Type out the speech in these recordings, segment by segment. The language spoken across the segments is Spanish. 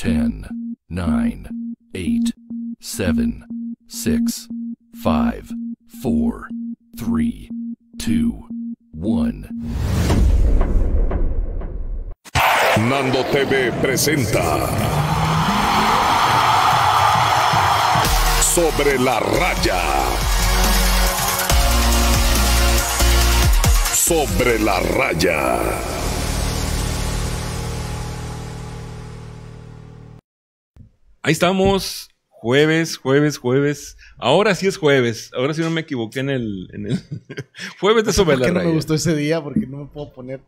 10, 9, 8, 7, 6, 5, 4, 3, 2, 1. Nando TV presenta Sobre la raya. Sobre la raya. Ahí estamos. Jueves, jueves, jueves. Ahora sí es jueves. Ahora sí no me equivoqué en el. En el jueves de sobre la no me gustó ese día? Porque no me puedo poner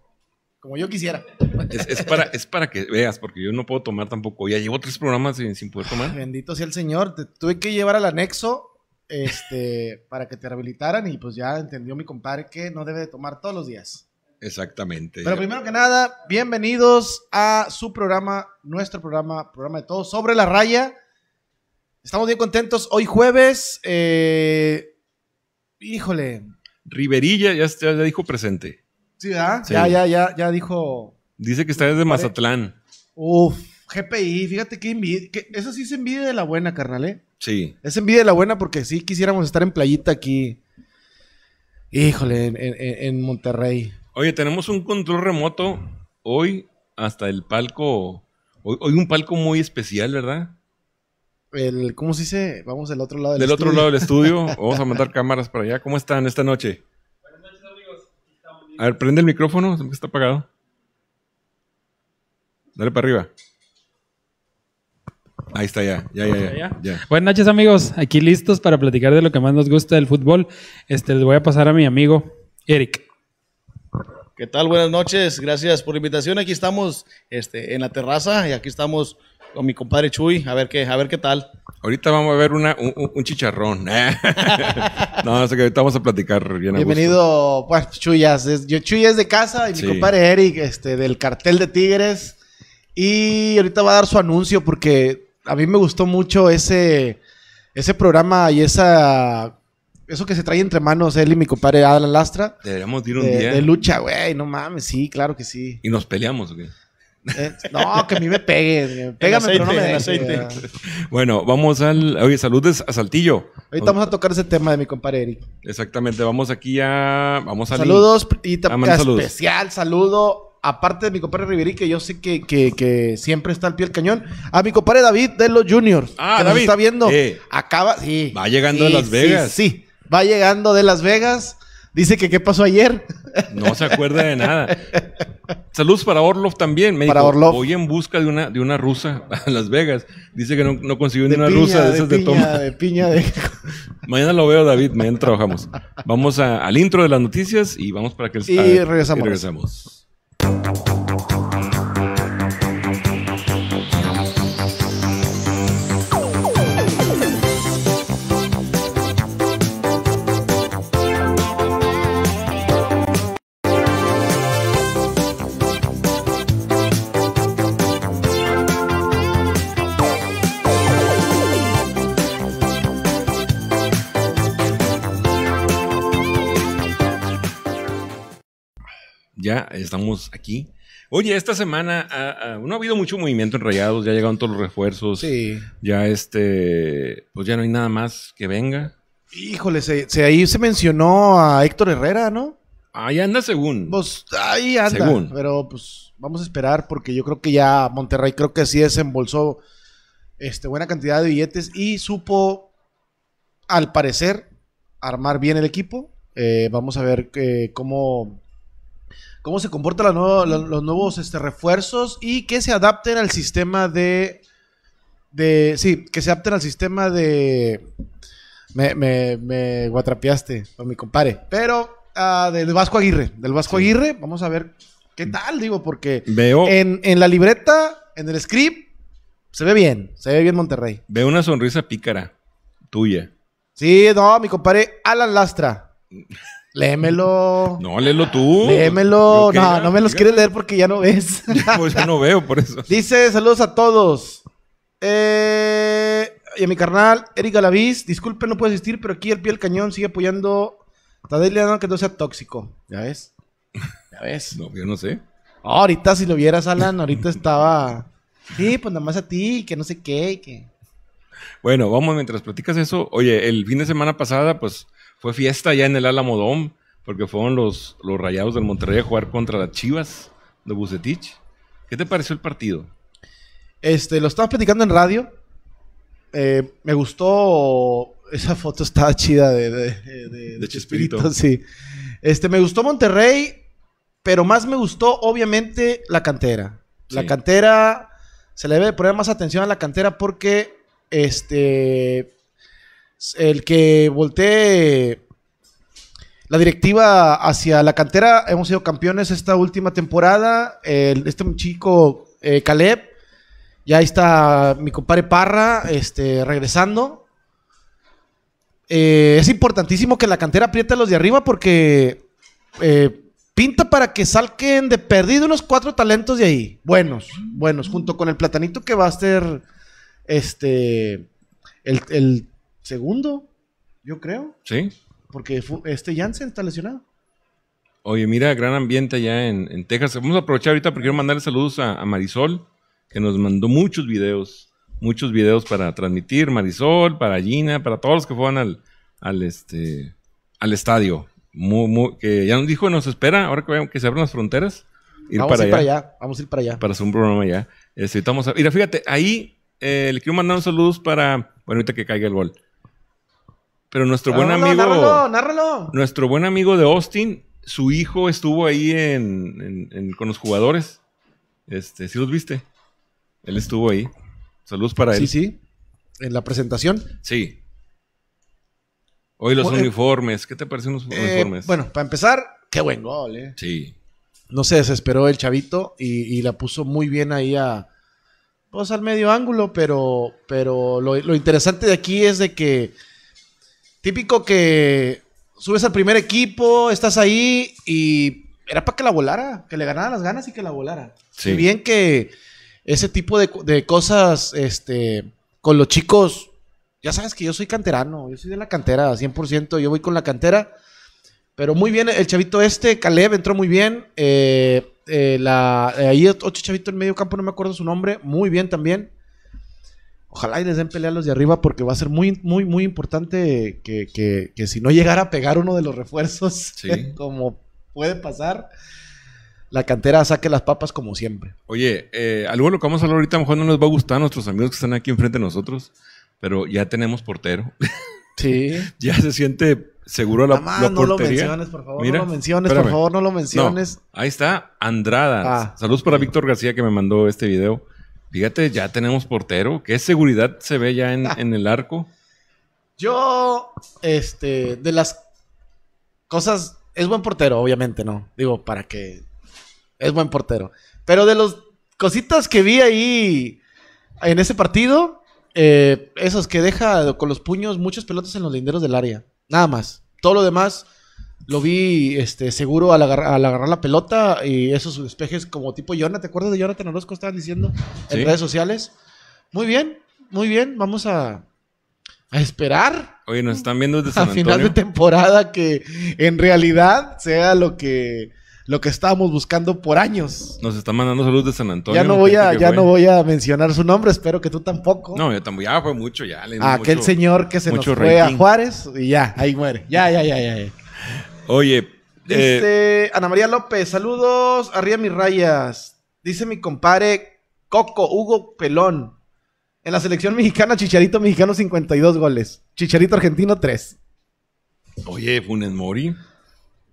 como yo quisiera. Es, para, es para que veas, porque yo no puedo tomar tampoco. Ya llevo tres programas sin, sin poder tomar. Bendito sea el Señor. Te tuve que llevar al anexo este, para que te rehabilitaran y pues ya entendió mi compadre que no debe de tomar todos los días. Exactamente. Pero primero que nada, bienvenidos a su programa, nuestro programa, programa de todo, sobre la raya. Estamos bien contentos hoy jueves. Eh, híjole. Riverilla ya, dijo presente. Sí, Ya, ya, ya, ya dijo. Dice que está desde Mazatlán. Uf, GPI, fíjate que envidia. eso sí es envidia de la buena, carnal, ¿eh? Sí. Es envidia de la buena porque sí quisiéramos estar en playita aquí. Híjole, en Monterrey. Oye, tenemos un control remoto hoy hasta el palco. Hoy, un palco muy especial, ¿verdad? El, ¿Cómo se dice? Vamos del otro lado del, estudio. Del otro lado del estudio. Vamos a mandar cámaras para allá. ¿Cómo están esta noche? Buenas noches, amigos. A ver, prende el micrófono, está apagado. Dale para arriba. Ahí está ya. ya, ya, Buenas noches amigos, aquí listos para platicar de lo que más nos gusta del fútbol. Este, les voy a pasar a mi amigo Eric. ¿Qué tal? Buenas noches. Gracias por la invitación. Aquí estamos este, en la terraza y aquí estamos con mi compadre Chuy. A ver qué, a ver qué tal. Ahorita vamos a ver una, un, chicharrón. no, sé que ahorita vamos a platicar. Bien Bienvenido, pues Chuyas. Yo Chuy es de casa y mi compadre Eric, este, del cartel de Tigres. Y ahorita va a dar su anuncio porque a mí me gustó mucho ese, ese programa y esa eso que se trae entre manos él y mi compadre Adal Lastra. de, lucha, güey, no mames, sí, claro que sí. ¿Y nos peleamos güey. Eh, no, que a mí me pegue Pégame, pero no me aceite. Bueno, vamos al. Oye, saludes a Saltillo. Ahorita vamos a tocar ese tema de mi compadre Eric. Exactamente, vamos aquí a. Vamos a. Saludos y también ah, especial saludo. Aparte de mi compadre Riverí, que yo sé que, siempre está al pie del cañón. A mi compadre David de los Juniors. Ah, David. está viendo. Eh. Acaba. Sí. Va llegando a Las Vegas. sí va llegando de Las Vegas. Dice que qué pasó ayer. No se acuerda de nada. Saludos para Orlov también. Me para Voy en busca de una, de una rusa a Las Vegas. Dice que no, consiguió ni una rusa de esas de, de piña mañana lo veo, David. Mañana trabajamos. Vamos al intro de las noticias y vamos para que... Y regresamos. Y regresamos. estamos aquí. Oye, esta semana no ha habido mucho movimiento en Rayados, ya llegaron todos los refuerzos. Sí. Ya este, pues ya no hay nada más que venga. Híjole, se, ahí se mencionó a Héctor Herrera, ¿no? Ahí anda según. Pues ahí anda. Pero pues vamos a esperar porque yo creo que ya Monterrey creo que sí desembolsó este, buena cantidad de billetes y supo, al parecer, armar bien el equipo. Eh, vamos a ver eh, cómo cómo se comportan los, nuevos este, refuerzos y que se adapten al sistema de, Sí, que se adapten al sistema de... Me, me, guatrapeaste mi compare. Pero ah, del Vasco Aguirre. Del Vasco Aguirre, vamos a ver qué tal, digo, porque Veo. En, la libreta, en el script, se ve bien. Se ve bien Monterrey. Veo una sonrisa pícara tuya. Sí, no, mi compadre Alan Lastra. Léemelo. No, léelo tú. Léemelo. No, no me los quieres leer porque ya no ves. pues ya no veo, por eso. Dice, saludos a todos. Eh, y a mi carnal, Eric Galaviz. Disculpe, no puedo asistir, pero aquí el pie del cañón sigue apoyando a que no sea tóxico. ¿Ya ves? ¿Ya ves? no, yo no sé. Ah, ahorita si lo vieras, Alan, ahorita estaba... Sí, pues nada más a ti, que no sé qué, que... Bueno, vamos, mientras platicas eso. Oye, el fin de semana pasada, pues fue fiesta ya en el Dom porque fueron los, los rayados del Monterrey a jugar contra las Chivas de Bucetich. ¿Qué te pareció el partido? Este, lo estaba platicando en radio. Eh, me gustó. Esa foto estaba chida de, de, de, Sí. Este, me gustó Monterrey, pero más me gustó, obviamente, la cantera. La cantera. Se le debe poner más atención a la cantera porque. Este el que voltee la directiva hacia la cantera. Hemos sido campeones esta última temporada. este chico, eh, Caleb, ya está mi compadre Parra este, regresando. Eh, es importantísimo que la cantera apriete a los de arriba porque eh, pinta para que salquen de perdido unos cuatro talentos de ahí. Buenos, buenos. Junto con el platanito que va a ser este, el segundo, yo creo. Sí. Porque este Janssen está lesionado. Oye, mira, gran ambiente allá en, Texas. Vamos a aprovechar ahorita porque quiero mandarle saludos a, Marisol, que nos mandó muchos videos, muchos videos para transmitir. Marisol, para Gina, para todos los que fueron al, este, al estadio. que ya nos dijo nos espera, ahora que, que se abren las fronteras. vamos para, ir para allá. Vamos a ir para allá. Para hacer un programa allá. Este, a, mira, fíjate, ahí eh, le quiero mandar un saludos para. Bueno, ahorita que caiga el gol. Pero nuestro buen amigo. Nárralo, nárralo. Nuestro buen amigo de Austin, su hijo estuvo ahí en, con los jugadores. Este, ¿sí los viste? Él estuvo ahí. Saludos para él. Sí, sí. En la presentación. Sí. Hoy los eh, uniformes. ¿Qué te parecen los eh, uniformes? bueno, para empezar, qué buen gol, ¿eh? Sí. No se desesperó el chavito y, la puso muy bien ahí a. Pues al medio ángulo, pero, pero lo, lo interesante de aquí es de que Típico que subes al primer equipo, estás ahí y era para que la volara, que le ganara las ganas y que la volara. Si bien que ese tipo de, cosas este, con los chicos, ya sabes que yo soy canterano, yo soy de la cantera, 100%, yo voy con la cantera. Pero muy bien, el chavito este, Caleb, entró muy bien. Eh, eh, la, ahí otro chavito en medio campo, no me acuerdo su nombre, muy bien también. Ojalá y les den pelea a los de arriba porque va a ser muy, muy, muy importante que, si no llegara a pegar uno de los refuerzos, como puede pasar, la cantera saque las papas como siempre. Oye, eh, algo lo que vamos a hablar ahorita, a lo mejor no nos va a gustar a nuestros amigos que están aquí enfrente de nosotros, pero ya tenemos portero. Sí. ya se siente seguro la, Mamá, No lo menciones, por favor. no lo menciones, por favor, no lo menciones. ahí está, Andrada. Ah. Saludos para Víctor García que me mandó este video. Fíjate, ya tenemos portero. ¿Qué seguridad se ve ya ah. en, el arco? Yo, este, de las cosas, es buen portero, obviamente, ¿no? Digo, para que... Es buen portero. Pero de las cositas que vi ahí en ese partido, eh, esos que deja con los puños muchos pelotas en los linderos del área. Nada más. Todo lo demás lo vi este, seguro al, agarrar la pelota y esos despejes como tipo Jonathan. ¿Te acuerdas de Jonathan Orozco? Estaban diciendo en redes sociales. Muy bien, muy bien. Vamos a, esperar. Oye, nos están viendo desde San Antonio? A final de temporada que en realidad sea lo que lo que estábamos buscando por años. Nos están mandando saludos de San Antonio. Ya no voy a, ya no voy a mencionar su nombre, espero que tú tampoco. No, yo tampoco, ya fue mucho, ya. aquel señor que se nos fue a Juárez y ya, ahí muere. Ya, ya, ya, ya. ya. Oye. Eh, Ana María López, saludos, arriba mis rayas. Dice mi compadre Coco Hugo Pelón. En la selección mexicana, Chicharito mexicano 52 goles. Chicharito argentino 3. Oye, Funes Mori.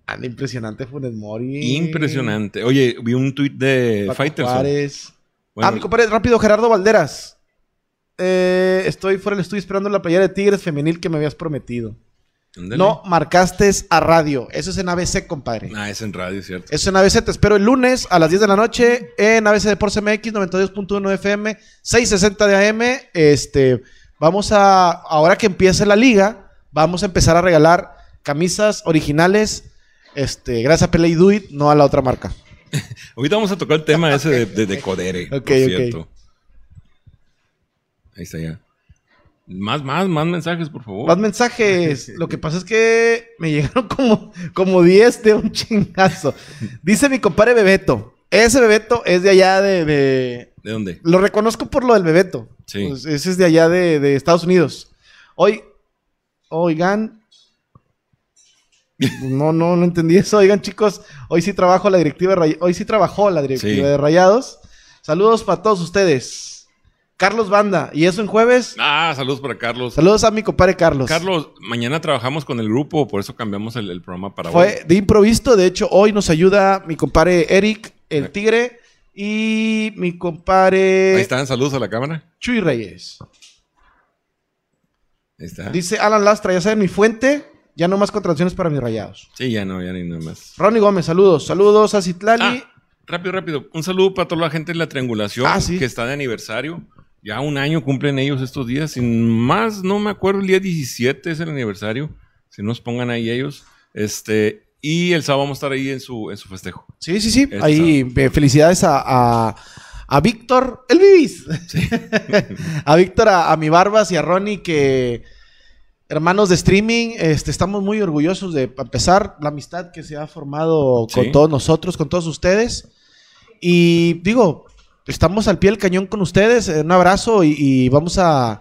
Anda impresionante Funes Mori. Impresionante. Oye, vi un tuit de Fighters. ah, mi compadre, rápido, Gerardo Valderas. Eh, estoy fuera del estudio esperando la playera de Tigres femenil que me habías prometido. No marcaste a radio. Eso es en ABC, compadre. Ah, es en radio, cierto. Eso es en ABC. Te espero el lunes a las 10 de la noche en ABC Deportes MX 92.1 FM, 660 de AM. Este, vamos a, ahora que empiece la liga, vamos a empezar a regalar camisas originales. Este, gracias a Play Do no a la otra marca. Ahorita vamos a tocar el tema ese de, de, Codere. Ahí está ya. Más, más, más mensajes, por favor. Más mensajes. Lo que pasa es que me llegaron como, como 10 de un chingazo. Dice mi compadre Bebeto. Ese Bebeto es de allá de, de... dónde? Lo reconozco por lo del Bebeto. Sí. Pues, ese es de allá de, Estados Unidos. Hoy, oigan. No, no, no entendí eso. Oigan, chicos, hoy sí trabajo la directiva de Hoy sí trabajó la directiva de Rayados. Saludos para todos ustedes. Carlos Banda, y eso en jueves. Ah, saludos para Carlos. Saludos a mi compadre Carlos. Carlos, mañana trabajamos con el grupo, por eso cambiamos el, programa para hoy. Fue de improviso, de hecho, hoy nos ayuda mi compadre Eric, el tigre, y mi compadre. Ahí están, saludos a la cámara. Chuy Reyes. Ahí está. Dice Alan Lastra, ya saben mi fuente. Ya no más contracciones para mis rayados. Sí, ya no, ya ni nada más. Ronnie Gómez, saludos. Saludos a Citlali. Ah, rápido, rápido. Un saludo para toda la gente de la triangulación ah, que está de aniversario. Ya un año cumplen ellos estos días, sin más, no me acuerdo, el día 17 es el aniversario, si nos pongan ahí ellos. Este, y el sábado vamos a estar ahí en su, en su festejo. Sí, sí, sí. Este ahí, eh, felicidades a, Víctor, el Vivis. a Víctor, a, mi Barbas y a Ronnie, que hermanos de streaming, este, estamos muy orgullosos de empezar la amistad que se ha formado con todos nosotros, con todos ustedes. Y digo, estamos al pie del cañón con ustedes. Eh, un abrazo y, vamos a.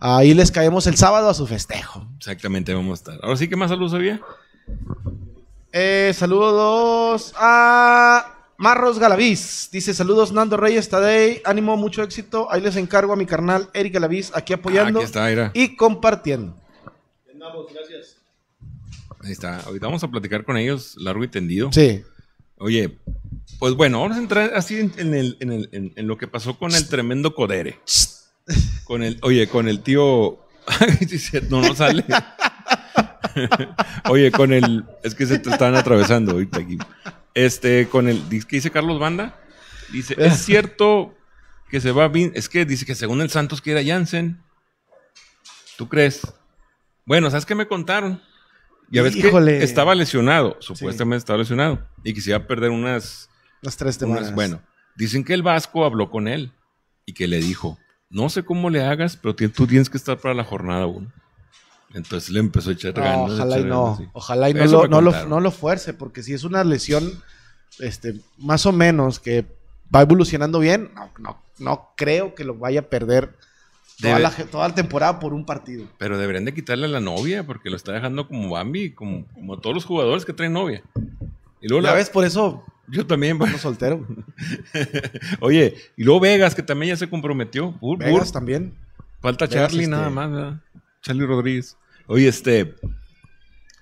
Ahí les caemos el sábado a su festejo. Exactamente, vamos a estar. Ahora sí, ¿qué más saludos había? Eh, saludos a Marros Galaviz. Dice, saludos Nando Reyes Tadei. Ánimo, mucho éxito. Ahí les encargo a mi carnal Eric Galaviz, aquí apoyando ah, está, y compartiendo. gracias. Ahí está. Ahorita vamos a platicar con ellos largo y tendido. Sí. Oye, pues bueno, vamos a entrar así en, lo que pasó con el tremendo Codere. Con el, oye, con el tío. no, no sale. oye, con el. Es que se te están atravesando ahorita aquí. Este, con el. ¿Qué dice Carlos Banda? Dice: Es cierto que se va. a... es que dice que según el Santos quiere a Jansen. ¿Tú crees? Bueno, ¿sabes qué me contaron? Ya ves Híjole. que estaba lesionado, supuestamente estaba lesionado, y quisiera perder unas las tres semanas. Bueno, dicen que el Vasco habló con él y que le dijo, no sé cómo le hagas, pero tú tienes que estar para la jornada uno. Entonces le empezó a echar ganas. Ojalá y no, ojalá y no lo, fuerce, porque si es una lesión, este, más o menos, que va evolucionando bien, no, no creo que lo vaya a perder toda, la, temporada por un partido. Pero deberían de quitarle a la novia, porque lo está dejando como Bambi, como, como todos los jugadores que traen novia. Y luego la por eso yo también, bueno. Pues. soltero. Oye, y luego Vegas, que también ya se comprometió. Vegas también. Falta Charlie este, nada más, ¿verdad? Charlie Rodríguez. Oye, este.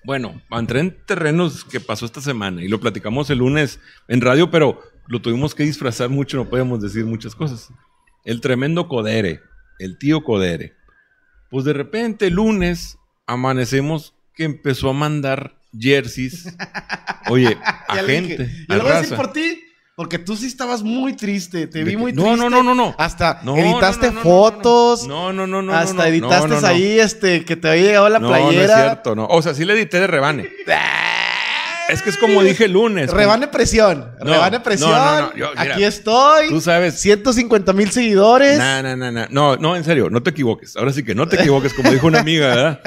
Bueno, entré en terrenos que pasó esta semana y lo platicamos el lunes en radio, pero lo tuvimos que disfrazar mucho, no podíamos decir muchas cosas. El tremendo Codere, el tío Codere. Pues de repente, el lunes, amanecemos que empezó a mandar jerseys. Oye, a gente. lo voy a decir por ti. Porque tú sí estabas muy triste, te vi muy triste. No, no, no, no. Hasta editaste fotos. No, no, no, no. Hasta editaste ahí este que te había llegado la playera. No, no es cierto, no. O sea, sí le edité de rebane. Es que es como dije el lunes. Rebane presión. rebane presión. Aquí estoy. Tú sabes. 150 mil seguidores. No, no, no, no. No, en serio, no te equivoques. Ahora sí que no te equivoques, como dijo una amiga, ¿verdad?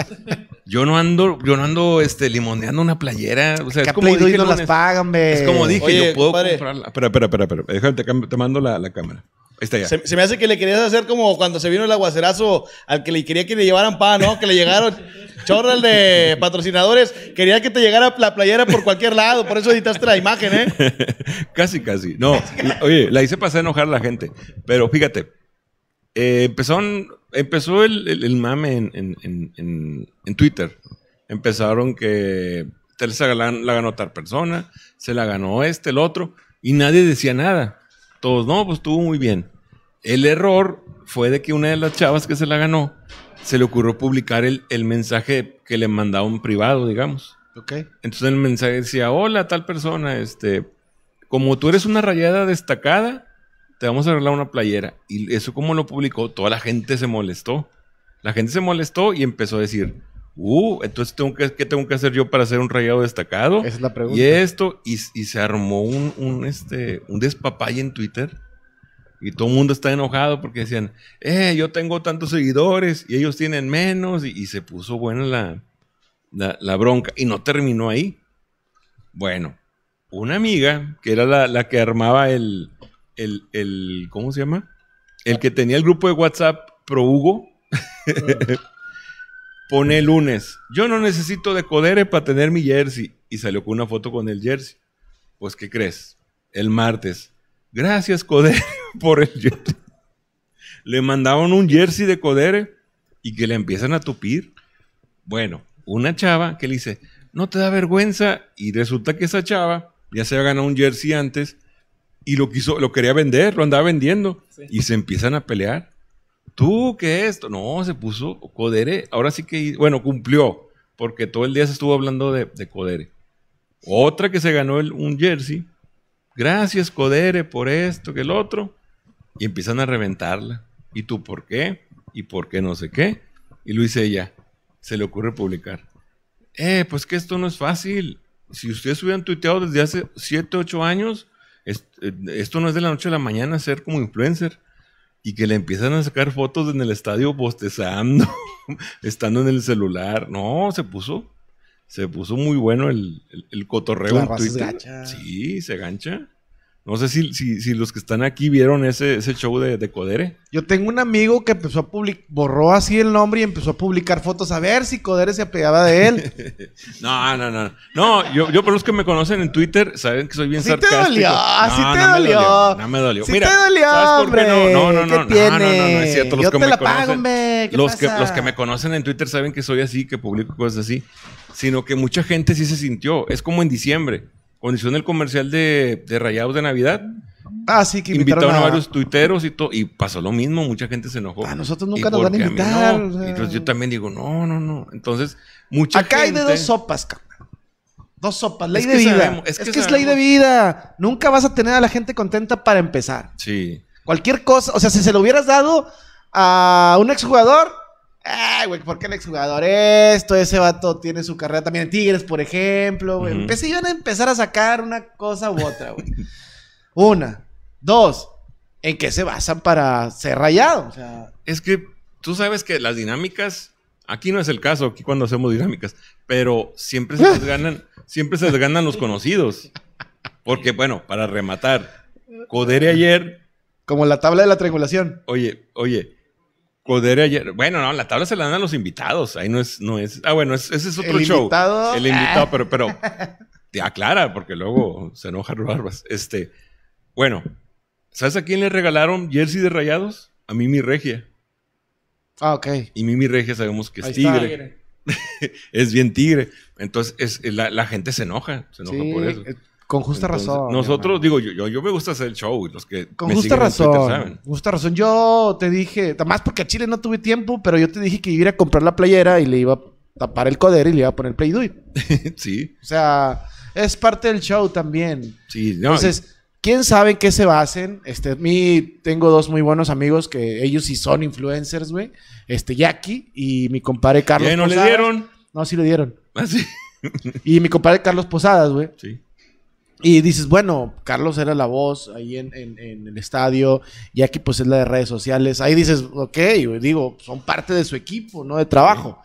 Yo no ando, yo no ando este, limoneando una playera. O sea, es como, dije, no las pagan, es Es como dije, yo puedo comprarla. Espera, espera, espera, Déjame, te, mando la cámara. Se, me hace que le querías hacer como cuando se vino el aguacerazo al que le quería que le llevaran pan, ¿no? Que le llegaron chorral de patrocinadores. Quería que te llegara la playera por cualquier lado. Por eso editaste la imagen, ¿eh? casi, casi. No, oye, la hice para enojar a la gente. Pero fíjate, eh, empezó el, mame en, Twitter. Empezaron que Teresa Galán la ganó tal persona, se la ganó este, el otro, y nadie decía nada. Todos, no, pues estuvo muy bien. El error fue de que una de las chavas que se la ganó se le ocurrió publicar el, mensaje que le mandaba un privado, digamos. Ok. Entonces el mensaje decía, hola tal persona, este, como tú eres una rayada destacada, te vamos a arreglar una playera. Y eso como lo publicó, toda la gente se molestó. La gente se molestó y empezó a decir, Uh, entonces, tengo que, ¿qué tengo que hacer yo para ser un rayado destacado? Esa es la pregunta. Y esto, y, se armó un, un, este, un despapalle en Twitter. Y todo el mundo está enojado porque decían, eh, yo tengo tantos seguidores y ellos tienen menos. Y, se puso buena la, la, la, bronca. Y no terminó ahí. Bueno, una amiga, que era la, la que armaba el, el, el, ¿cómo se llama? El que tenía el grupo de WhatsApp Pro Hugo. Mm. Pone lunes. Yo no necesito de Codere para tener mi jersey. Y salió con una foto con el jersey. Pues, ¿qué crees? El martes. Gracias, Codere, por el jersey. Le mandaban un jersey de Codere y que le empiezan a tupir. Bueno, una chava que le dice, no te da vergüenza. Y resulta que esa chava ya se había ganado un jersey antes y lo quiso, lo quería vender, lo andaba vendiendo. Y se empiezan a pelear tú es esto. No, se puso Codere. Ahora sí que, bueno, cumplió, porque todo el día se estuvo hablando de, Codere. Otra que se ganó el, un jersey. Gracias, Codere, por esto, que el otro. Y empiezan a reventarla. ¿Y tú por qué? ¿Y por qué no sé qué? Y lo ella. Se le ocurre publicar. Eh, pues que esto no es fácil. Si ustedes hubieran tuiteado desde hace 7, 8 años, eh, esto no es de la noche a la mañana ser como influencer y que le empiezan a sacar fotos en el estadio bostezando, estando en el celular. No, se puso, se puso muy bueno el, cotorreo en Twitter. Sí, se gancha. No sé si, si, los que están aquí vieron ese, ese show de, de, Codere. Yo tengo un amigo que empezó a borró así el nombre y empezó a publicar fotos a ver si Codere se apegaba de él. no, no, no. No, yo, yo por los que me conocen en Twitter saben que soy bien sí sarcástico. Te dolió, así sí te dolió, No me dolió. Sí Mira, te dolió, ¿sabes por qué no? no? No, no, no, no, no, no, es cierto. Los yo que te me la pago, hombre, los, Que, los que me conocen en Twitter saben que soy así, que publico cosas así. Sino que mucha gente sí se sintió. Es como en diciembre cuando del el comercial de, Rayados de Navidad, Ah, sí, que invitaron a... varios tuiteros y todo. Y pasó lo mismo, mucha gente se enojó. A ah, nosotros nunca nos van a invitar. Entonces yo también digo, no, no, no. Entonces, mucha Acá hay de dos sopas, cabrón. Dos sopas, ley de vida. es, que, que es ley de vida. Nunca vas a tener a la gente contenta para empezar. Sí. Cualquier cosa, o sea, si se lo hubieras dado a un exjugador, Ay, güey, qué el exjugador esto, ese vato tiene su carrera también en Tigres, por ejemplo, güey. a empezar a sacar una cosa u otra, güey. una. Dos. ¿En qué se basan para ser rayado? O sea, es que tú sabes que las dinámicas Aquí no es el caso, aquí cuando hacemos dinámicas, pero siempre se les ganan, siempre se les ganan los conocidos. Porque, bueno, para rematar, Codere ayer. Como la tabla de la triangulación. Oye, oye, Poder ayer. Bueno, no, la tabla se la dan a los invitados. Ahí no es, no es. Ah, bueno, ese es otro ¿El Invitado? El invitado, ah. pero, pero te aclara, porque luego se enoja Barbas. Este, bueno, ¿sabes a quién le regalaron jersey de rayados? A Mimi Regia. Ah, ok. Y Mimi Regia sabemos que es tigre. es bien tigre. Entonces, es, la, gente se enoja, se enoja por eso. Eh, con justa razón. Nosotros, digo, yo, yo, me gusta hacer el show. Los que con justa razón. Justa razón. Yo te dije, más porque a Chile no tuve tiempo, pero yo te dije que iba a ir a comprar la playera y le iba a tapar el coder y le iba a poner Play Do sí. O sea, es parte del show también. Sí, no, Entonces. ¿Quién sabe en qué se basen? Este, mi, tengo dos muy buenos amigos que ellos sí son influencers, güey. Este, Jackie y mi compadre Carlos no le dieron? No, sí le dieron. ¿Ah, sí? y mi compadre Carlos Posadas, güey. Sí. Y dices, bueno, Carlos era la voz ahí en, el estadio, y aquí pues es la de redes sociales. Ahí dices, ok, digo, son parte de su equipo, ¿no? De trabajo.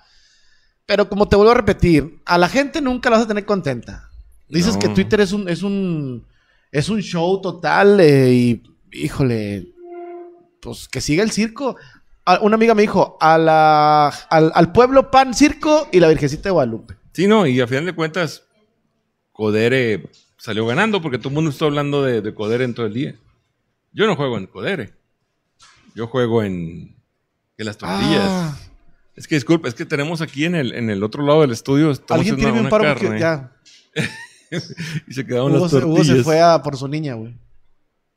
Pero como te vuelvo a repetir, a la gente nunca la vas a tener contenta. Dices que Twitter es un, es un, es un show total eh, y, híjole, pues que siga el circo. una amiga me dijo, a la, al, pueblo pan circo y la Virgencita de Guadalupe. Sí, no, y a final de cuentas, Codere salió ganando porque todo el mundo está hablando de, Codere en todo el día. Yo no juego en Codere. Yo juego en, en las tortillas. Ah. Es que disculpa, es que tenemos aquí en el, en el otro lado del estudio. Alguien tiene un paro porque ya. y se quedaron las tortillas. Hugo se fue a por su niña, güey.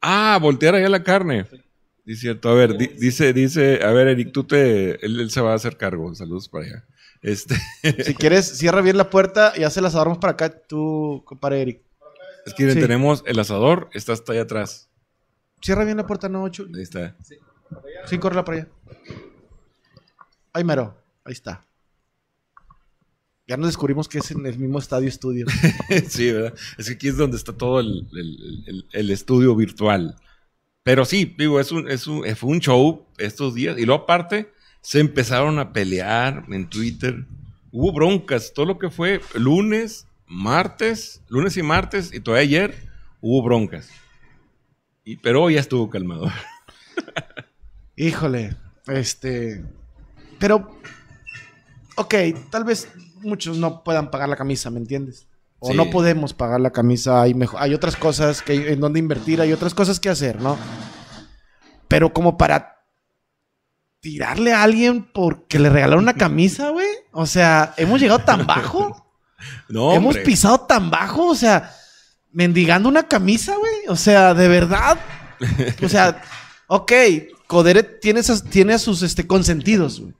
Ah, voltear allá la carne. Sí, cierto. A ver, dice, dice, a ver, Eric, tú te. Él, se va a hacer cargo. Saludos para allá. Este. si quieres, cierra bien la puerta y hace las armas para acá, tú, para Eric. Es que tenemos el asador, está hasta allá atrás. Cierra bien la puerta, no, ocho. Ahí está. Sí, corre la para allá. Ahí mero, ahí está. Ya nos descubrimos que es en el mismo estadio estudio. sí, ¿verdad? Es que aquí es donde está todo el, el, estudio virtual. Pero sí, digo, es un, es un, fue un show estos días. Y luego aparte, se empezaron a pelear en Twitter. Hubo broncas, todo lo que fue lunes, martes, lunes y martes, y todavía ayer hubo broncas. Y, pero hoy ya estuvo calmado. Híjole, este. Pero, ok, tal vez muchos no puedan pagar la camisa, ¿me entiendes? O no podemos pagar la camisa, hay, hay otras cosas que, en donde invertir, hay otras cosas que hacer, ¿no? Pero como para tirarle a alguien porque le regalaron una camisa, güey. O sea, hemos llegado tan bajo. Hemos pisado tan bajo, o sea, mendigando una camisa, güey. O sea, de verdad. O sea, ok, Codere tiene, tiene sus este, consentidos, güey.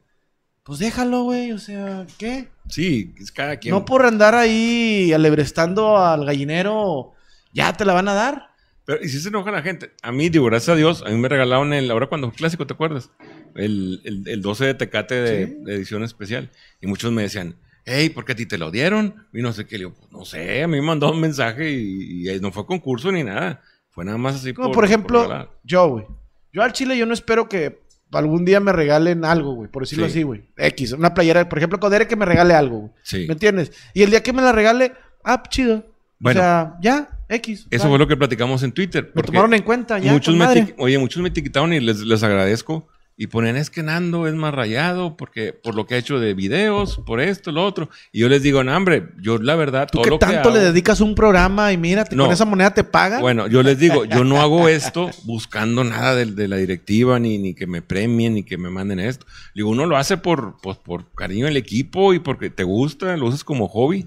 Pues déjalo, güey. O sea, ¿qué? Sí, es cada quien. No por andar ahí alebrestando al gallinero, ya te la van a dar. Pero, ¿y si se enoja la gente? A mí, digo, gracias a Dios, a mí me regalaron el, ahora cuando fue clásico, ¿te acuerdas? El, 12 de Tecate de edición especial. Y muchos me decían, hey, ¿por qué a ti te lo dieron? Y no sé qué, le digo, pues, no sé, a mí me mandó un mensaje y, no fue concurso ni nada. Fue nada más así. Como por, ejemplo, yo, güey. Yo al Chile yo no espero que algún día me regalen algo, güey, por decirlo así, güey. X, una playera, por ejemplo, con que me regale algo, güey. Sí. ¿Me entiendes? Y el día que me la regale, ah, pues, chido. Bueno, o sea, ya, X. Eso fue lo que platicamos en Twitter. Por tomaron en cuenta, ya. Muchos me oye, muchos me etiquetaron y les, les agradezco y ponen, es que Nando es más rayado porque, por lo que ha hecho de videos, por esto, lo otro. Y yo les digo, no, hombre, yo la verdad, todo que tanto le dedicas un programa y mira, con esa moneda te pagan? Bueno, yo les digo, yo no hago esto buscando nada de, la directiva, ni, ni que me premien, ni que me manden esto. Digo, uno lo hace por, pues, por cariño del equipo y porque te gusta, lo usas como hobby.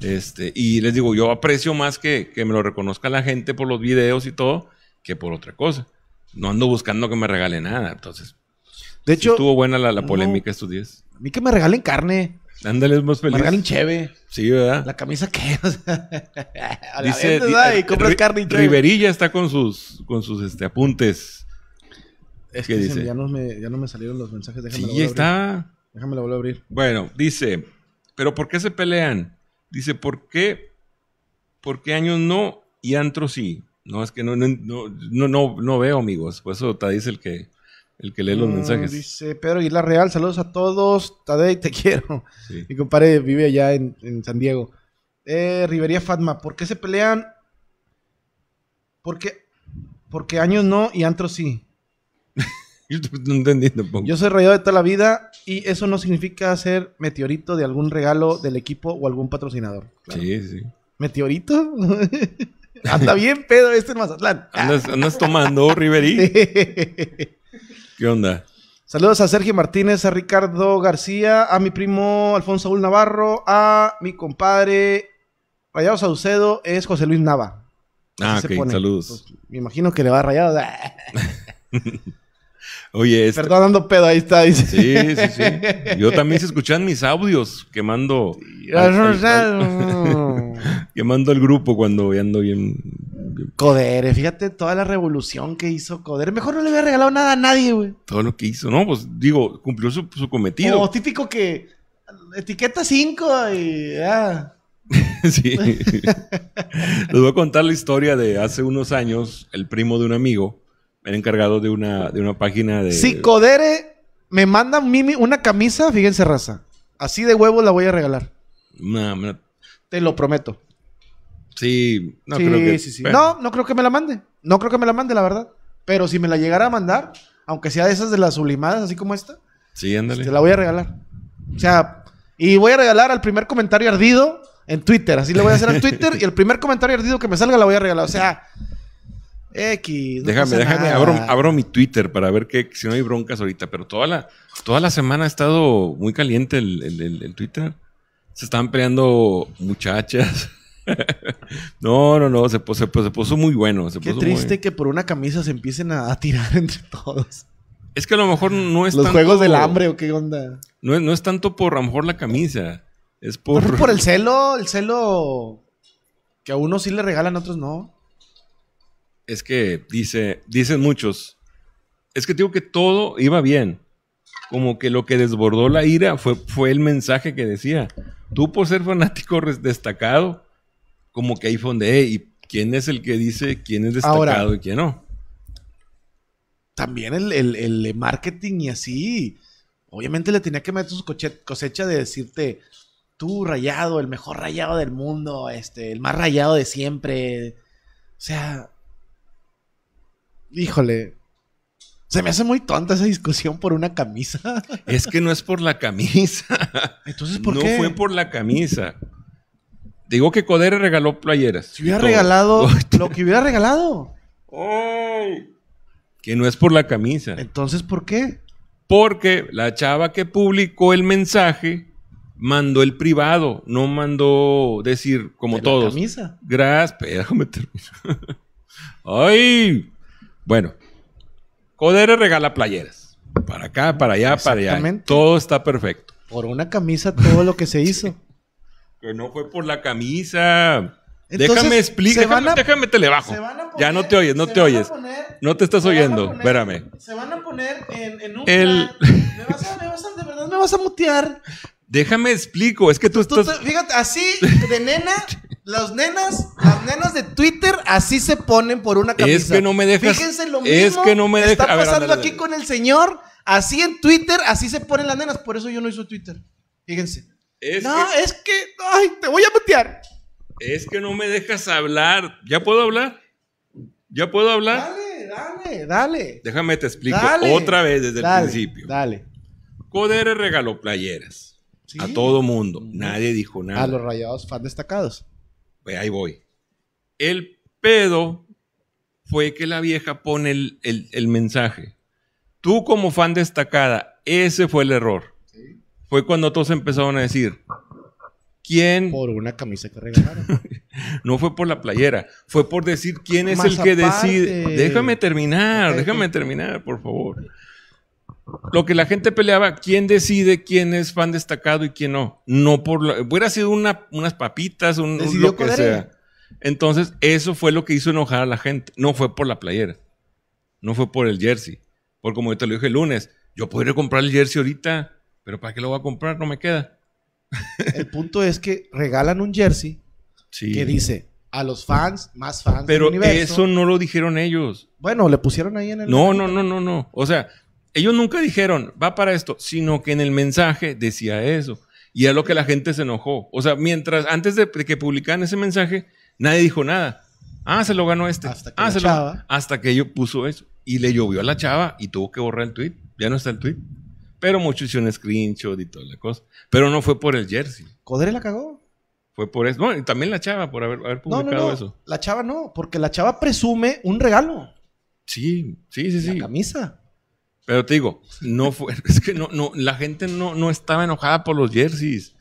Este, y les digo, yo aprecio más que, que me lo reconozca la gente por los videos y todo, que por otra cosa. No ando buscando que me regale nada. Entonces, de hecho. estuvo buena la, la polémica estos días. A mí que me regalen carne. Ándale, es más feliz. Me regalen cheve. Sí, ¿verdad? La camisa que. O la Dice, y compras carne y Riverilla está con sus, con sus este, apuntes. Es que dice? Ya, no me, ya no me salieron los mensajes. Déjame sí, la está. Abrir. Déjame la vuelvo a abrir. Bueno, dice, ¿pero por qué se pelean? Dice, ¿por qué? ¿Por qué años no y antro sí? No, es que no, no, no, no, no veo, amigos. Por eso te dice el que el que lee los mm, mensajes. Dice Pedro la Real, saludos a todos. Tadei, te quiero. Mi compadre vive allá en, San Diego. Eh, Rivería Fatma, ¿por qué se pelean? Porque, porque años no y antros sí. no Yo soy rayado de toda la vida y eso no significa ser meteorito de algún regalo del equipo o algún patrocinador. Sí, sí. ¿Meteorito? Anda bien, Pedro. este es Mazatlán. ¿Andas, tomando, Riverí? ¿Qué onda? Saludos a Sergio Martínez, a Ricardo García, a mi primo Alfonso Saúl Navarro, a mi compadre Rayado Saucedo, es José Luis Nava. Ah, qué ok, saludos. Pues, me imagino que le va rayado. Oye, este... perdón, ando pedo, ahí está. Sí, sí, sí. Yo también se escuchan mis audios quemando... Quemando el grupo cuando ando bien, Codere, eh, fíjate toda la revolución que hizo Codere. Mejor no le había regalado nada a nadie, güey. Todo lo que hizo, ¿no? Pues digo, cumplió su, cometido. típico que etiqueta 5 y ya. Ah. sí. Les voy a contar la historia de hace unos años, el primo de un amigo, era encargado de una, de una página de... Si Codere me manda una camisa, fíjense raza, así de huevo la voy a regalar. Te lo prometo. Sí, no creo que. Sí, No, no creo que me la mande. No creo que me la mande, la verdad. Pero si me la llegara a mandar, aunque sea de esas de las sublimadas, así como esta, sí, te este, la voy a regalar. O sea, y voy a regalar al primer comentario ardido en Twitter. Así le voy a hacer en Twitter y el primer comentario ardido que me salga la voy a regalar. O sea, X. déjame, déjame, abro, mi Twitter para ver que si no hay broncas ahorita. Pero toda la, toda la semana ha estado muy caliente el, el, el Twitter. Se estaban peleando muchachas no, no, no, se, puso, muy bueno. Qué triste que por una camisa se empiecen a, tirar entre todos. Es que a lo mejor no es Los juegos del hambre o qué onda. No es, tanto por a lo mejor la camisa. Es por. por el celo, el celo que a unos sí le regalan, a otros no. Es que dice, dicen muchos. Es que digo que todo iba bien como que lo que desbordó la ira fue, fue el mensaje que decía, tú por ser fanático destacado, como que iPhone de y ¿quién es el que dice quién es destacado y quién no? También el, marketing y así. Obviamente le tenía que meter su cosecha de decirte, tú rayado, el mejor rayado del mundo, este, el más rayado de siempre. O sea, híjole, se me hace muy tonta esa discusión por una camisa. Es que no es por la camisa. Entonces, ¿por qué? No fue por la camisa. Digo que Codere regaló playeras. Si hubiera regalado lo que hubiera regalado. Ay. Que no es por la camisa. Entonces, ¿por qué? Porque la chava que publicó el mensaje mandó el privado, no mandó decir como todo. todos. La camisa. Gracias, déjame terminar. Ay. Bueno. Codere regala playeras. Para acá, para allá, para allá. Todo está perfecto. Por una camisa todo lo que se hizo. no fue por la camisa. déjame explicar, déjame, te le bajo. ya no te oyes, no te oyes. no te estás oyendo, espérame. Se van a poner en, un. El... ¿Me, vas a, me vas a, de verdad me vas a mutear. Déjame explico, es que tú, estás. fíjate, así de nena, las nenas, las nenas de Twitter así se ponen por una camisa. Es que no me Fíjense lo mismo. Es que no me Está pasando aquí con el señor, así en Twitter, así se ponen las nenas. Por eso yo no hice Twitter. Fíjense. Es no, que... es que. Ay, te voy a mutear. Es que no me dejas hablar. ¿Ya puedo hablar? ¿Ya puedo hablar? Dale, dale, dale. Déjame te explico otra vez desde el principio. Dale. Codere regaló playeras a todo mundo. Nadie dijo nada. A los rayados fan destacados. Pues ahí voy. El pedo fue que la vieja pone el mensaje. Tú como fan destacada, ese fue el error fue cuando todos empezaron a decir, ¿quién? Por una camisa que regalaron. no fue por la playera, fue por decir quién es el que decide. Déjame terminar, déjame terminar, por favor. Lo que la gente peleaba, ¿quién decide quién es fan destacado y quién no? No por... La... Hubiera sido una, unas papitas, un, lo que sea. Entonces, eso fue lo que hizo enojar a la gente. No fue por la playera. No fue por el jersey. Porque como yo te lo dije el lunes, yo podría comprar el jersey ahorita pero ¿para qué lo voy a comprar? No me queda. El punto es que regalan un jersey que dice a los fans, más fans. Pero del universo. eso no lo dijeron ellos. Bueno, le pusieron ahí en el. No, no, no, no, no. O sea, ellos nunca dijeron, va para esto, sino que en el mensaje decía eso. Y es lo que la gente se enojó. O sea, mientras, antes de que publicaran ese mensaje, nadie dijo nada. Ah, se lo ganó este. Hasta que, ah, se lo, hasta que yo puso eso. Y le llovió a la chava y tuvo que borrar el tweet. Ya no está el tweet. Pero muchos hicieron screenshot y toda la cosa. Pero no fue por el jersey. Codre la cagó? Fue por eso. bueno y también la chava, por haber, haber publicado no, no, no. eso. La chava no, porque la chava presume un regalo. Sí, sí, sí, sí. La camisa. Pero te digo, no fue, es que no, no, la gente no, no estaba enojada por los jerseys.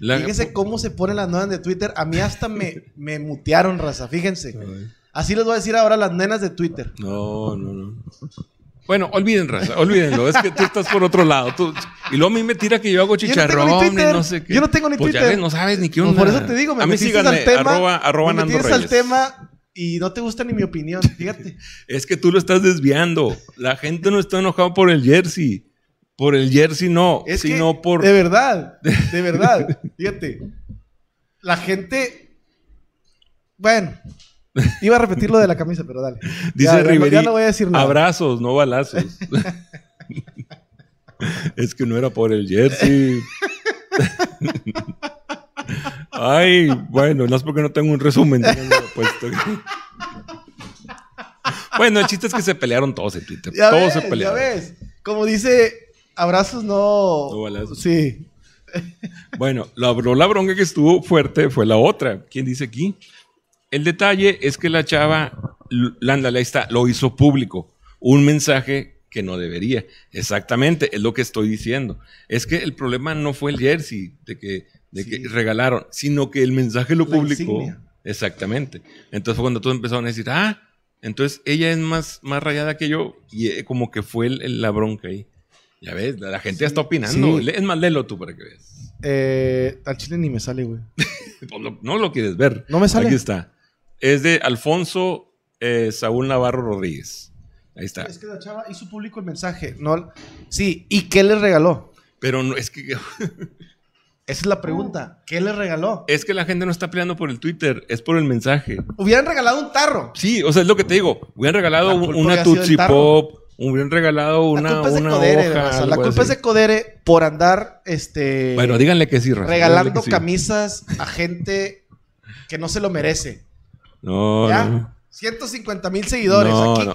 Fíjense cómo se ponen las nenas de Twitter. A mí hasta me, me mutearon, raza. Fíjense. Así les voy a decir ahora las nenas de Twitter. No, no, no. Bueno, olviden, raza, olvídenlo. Es que tú estás por otro lado. Y luego a mí me tira que yo hago chicharrón no y no sé qué. Yo no tengo ni pues Twitter. Ya ves, no sabes ni qué onda. por eso te digo, me a mí al tema, arroba, arroba tema y no te gusta ni mi opinión, fíjate. es que tú lo estás desviando. La gente no está enojada por el jersey. Por el jersey no, es sino que, por... De verdad, de verdad. fíjate, la gente... Bueno, Iba a repetir lo de la camisa, pero dale. Dice ya, Abrazos, no balazos. es que no era por el jersey. Ay, bueno, no es porque no tengo un resumen. bueno, el chiste es que se pelearon todos en Twitter. todos se pelearon. Ya ves. Como dice, abrazos no. balazos. Sí. bueno, la, la bronca que estuvo fuerte fue la otra. ¿Quién dice aquí? El detalle es que la chava, está lo hizo público. Un mensaje que no debería. Exactamente, es lo que estoy diciendo. Es que el problema no fue el jersey de que, de que regalaron, sino que el mensaje lo publicó. Exactamente. Entonces fue cuando todos empezaron a decir, ah, entonces ella es más, más rayada que yo. Y eh, como que fue la bronca ahí. Ya ves, la gente está opinando. Es más, léelo tú para que veas. Eh, al chile ni me sale, güey. no, pues no, lo quieres ver. No me sale. Aquí está es de Alfonso eh, Saúl Navarro Rodríguez. Ahí está. Es que la chava hizo público el mensaje. No, sí, ¿y qué le regaló? Pero no, es que. Esa es la pregunta. ¿Qué le regaló? Es que la gente no está peleando por el Twitter, es por el mensaje. Hubieran regalado un tarro. Sí, o sea, es lo que te digo. Hubieran regalado una tuchipop. Pop, hubieran regalado una. La culpa es de Codere, La culpa es de Codere por andar. este... Bueno, díganle que sí, Regalando camisas a gente que no se lo merece. No, ¿Ya? 150 mil seguidores. Aquí,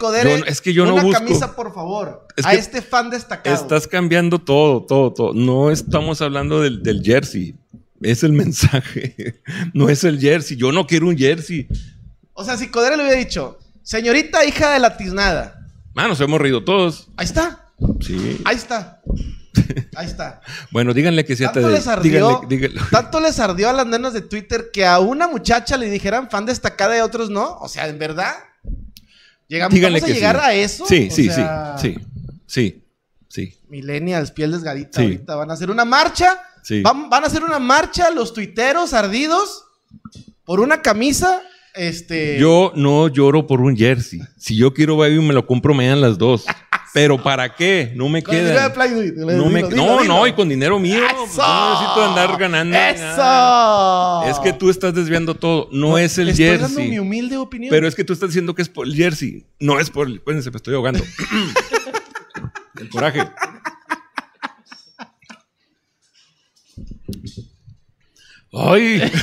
es que yo una camisa, por favor. a este fan destacado. Estás cambiando todo, todo, todo. No estamos hablando del, jersey. Es el mensaje. no es el jersey. Yo no quiero un jersey. O sea, si Codere le hubiera dicho, señorita hija de la tiznada. Ah, nos hemos reído todos. Ahí está. Sí. Ahí está. Ahí está. bueno, díganle que sí. Tanto, les ardió, tanto les ardió a las nenas de Twitter que a una muchacha le dijeran fan destacada y a otros no. O sea, en verdad, llegamos a llegar a eso. Sí, sí, sí, sí, sí, Millennials, piel desgadita ahorita van a hacer una marcha. Van, van a hacer una marcha los tuiteros ardidos por una camisa este, yo no lloro por un jersey. Si yo quiero baby me lo compro, me dan las dos. Pero ¿para qué? No me queda. no, no, y con dinero mío. Pues, Eso. No necesito andar ganando. Es que tú estás desviando todo. No, es el jersey. Estoy mi humilde opinión. Pero es que tú estás diciendo que es por el jersey. No es por el. Espérense, me estoy ahogando. el coraje. ¡Ay!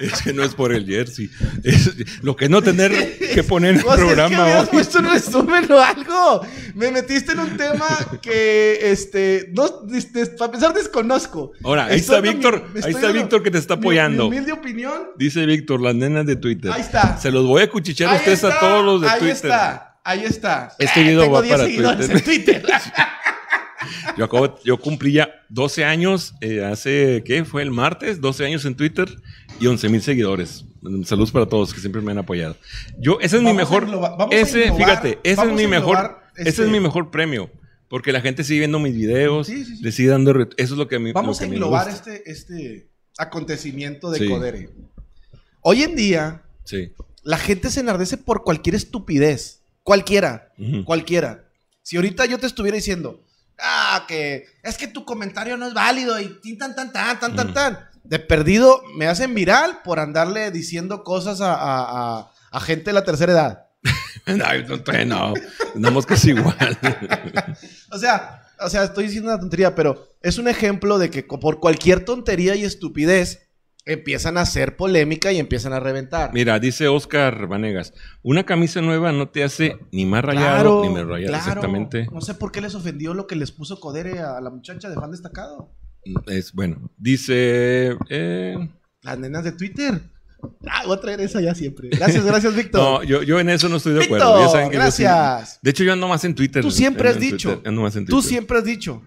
Es que no es por el jersey. Es lo que no tener que poner en el programa. Es un resumen o algo. Me metiste en un tema que, este, no, para este, empezar, desconozco. Ahora, ahí está Víctor. ahí está Víctor que te está apoyando. Mi, humilde opinión. Dice Víctor, las nenas de Twitter. Ahí está. Se los voy a cuchichear a ustedes a todos los de Twitter. Ahí está. Ahí está. Este video va para Twitter. Yo, cumplí ya 12 años, eh, hace, ¿qué? Fue el martes, 12 años en Twitter y 11 mil seguidores. Saludos para todos que siempre me han apoyado. Yo, ese es mi mejor, ese, fíjate, ese es mi mejor, ese es este mi mejor premio. Porque la gente sigue viendo mis videos, le sigue dando... Eso es lo que a mí Vamos a englobar este, este, acontecimiento de Codere. Hoy en día, la gente se enardece por cualquier estupidez. Cualquiera, cualquiera. Si ahorita yo te estuviera diciendo, ah, que es que tu comentario no es válido y tin, tan, tan, tan, tan, tan, mm. tan. De perdido me hacen viral por andarle diciendo cosas a, gente de la tercera edad. no, no, que es igual. o sea, o sea, estoy diciendo una tontería, pero es un ejemplo de que por cualquier tontería y estupidez empiezan a hacer polémica y empiezan a reventar. Mira, dice Oscar Vanegas, una camisa nueva no te hace ni más rayado ni menos rayado, exactamente. No sé por qué les ofendió lo que les puso Codere a la muchacha de fan destacado. Mm, es bueno. Dice... Eh, Las nenas de Twitter. Ah, voy a traer esa ya siempre. Gracias, gracias, Víctor. no, yo, en eso no estoy de acuerdo. Víctor, gracias. de hecho, yo ando más en Twitter. Tú siempre has dicho. Tú siempre has dicho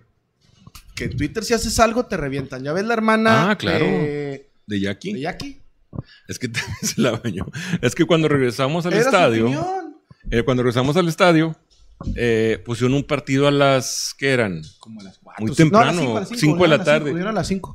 que en Twitter si haces algo te revientan. Ya ves la hermana. Ah, claro. Eh, ¿De Jackie? ¿De Jackie? Es que se la bañó. Es que cuando regresamos al estadio. Eh, cuando regresamos al estadio, eh, pusieron un partido a las ¿qué eran como las 4, muy temprano, 5 de la tarde.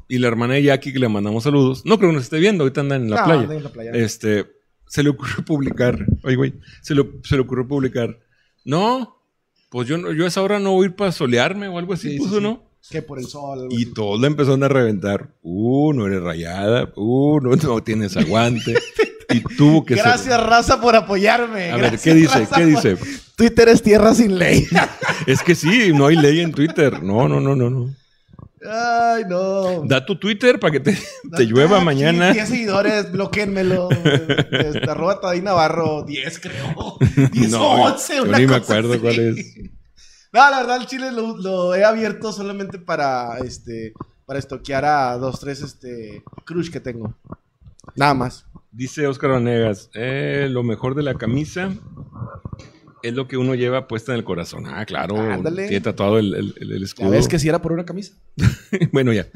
Y la hermana de Jackie, que le mandamos saludos, no creo que nos esté viendo, ahorita anda en la, playa. Este, se le ocurrió publicar, güey, se le, se le ocurrió publicar, no, pues yo, yo a esa hora no voy a ir para solearme o algo así, puso, ¿no? que por el sol. Y todos la empezaron a reventar. Uh, no eres rayada. Uh, no, tienes aguante. y tuvo que Gracias, raza, por apoyarme. A ver, ¿qué dice? ¿Qué dice? Twitter es tierra sin ley. es que sí, no hay ley en Twitter. No, no, no, no, no. Ay, no. Da tu Twitter para que te, llueva ah, mañana. 10 seguidores, bloquéenmelo. Este, arroba Navarro, 10 creo. 10 no, 11. ni me acuerdo cuál es. No, la verdad, el chile lo, he abierto solamente para, este, para estoquear a dos, tres, este, crush que tengo. Nada más. Dice Óscar Vanegas, eh, lo mejor de la camisa es lo que uno lleva puesta en el corazón. Ah, claro. Ándale. Tiene tatuado el, el, el escudo. ¿Es que si era por una camisa? bueno, ya.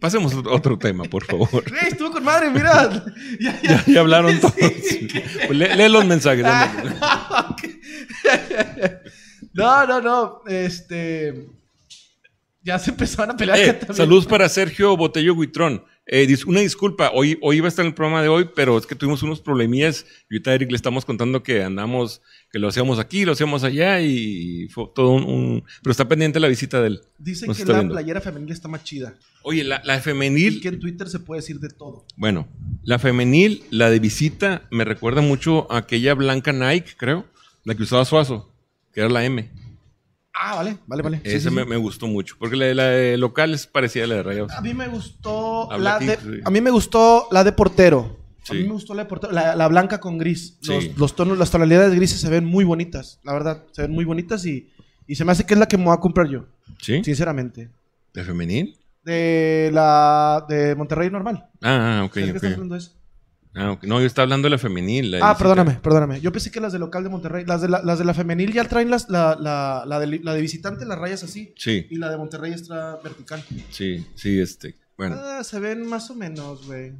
Pasemos a otro tema, por favor. estuvo con madre, mira. Ya, ya. hablaron todos. Pues lee, los mensajes. Ah, no, no, no. Este. Ya se empezaron a pelear. Eh, saludos para Sergio Botello Huitrón. Eh, una disculpa, hoy, hoy iba a estar en el programa de hoy, pero es que tuvimos unos problemillas. Y ahorita Eric le estamos contando que andamos, que lo hacíamos aquí, lo hacíamos allá y fue todo un. pero está pendiente la visita de él. Dicen que la playera femenil está más chida. Oye, la, femenil. que en Twitter se puede decir de todo. Bueno, la femenil, la de visita, me recuerda mucho a aquella blanca Nike, creo, la que usaba Suazo que era la M. Ah, vale, vale, vale. Esa me, gustó mucho, porque la, la de es parecida a la de Rayados. A mí me gustó la de, a mí me gustó la de portero. A mí me gustó la de portero, la, blanca con gris. Los, tonos, las tonalidades grises se ven muy bonitas, la verdad, se ven muy bonitas y, se me hace que es la que me voy a comprar yo. Sí. Sinceramente. ¿De femenil? De la de Monterrey normal. Ah, ah ok, ok. Qué Ah, no, yo estaba hablando de la femenil. ah, perdóname, perdóname. Yo pensé que las de local de Monterrey, las de la, las femenil ya traen las, la, de, visitante, las rayas así. Sí. Y la de Monterrey está vertical. Sí, sí, este. Bueno. Ah, se ven más o menos, güey.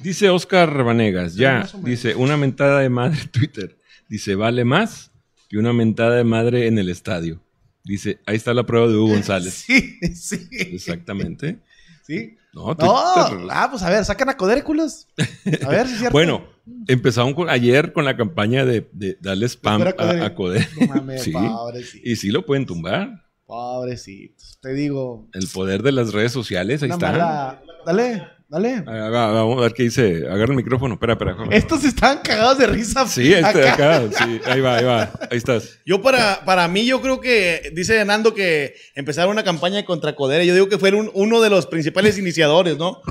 Dice Oscar Vanegas, ya, dice, una mentada de madre Twitter. Dice, vale más que una mentada de madre en el estadio. Dice, ahí está la prueba de Hugo González. sí, sí. Exactamente. Sí. No, ah, pues a ver, sacan a Codérculos. A ver si es cierto. bueno, empezaron ayer con la campaña de, darle spam a, Coder. Y sí lo pueden tumbar. Pobrecito, te digo. El poder de las redes sociales, ahí está. Dale. Dale. vamos a ver qué dice. Agarra el micrófono. Espera, espera. Estos estaban cagados de risa. Sí, este acá. ahí va, ahí va. Ahí estás. Yo para, para mí, yo creo que, dice Nando que empezaron una campaña contra Codere Yo digo que fue uno de los principales iniciadores, ¿no?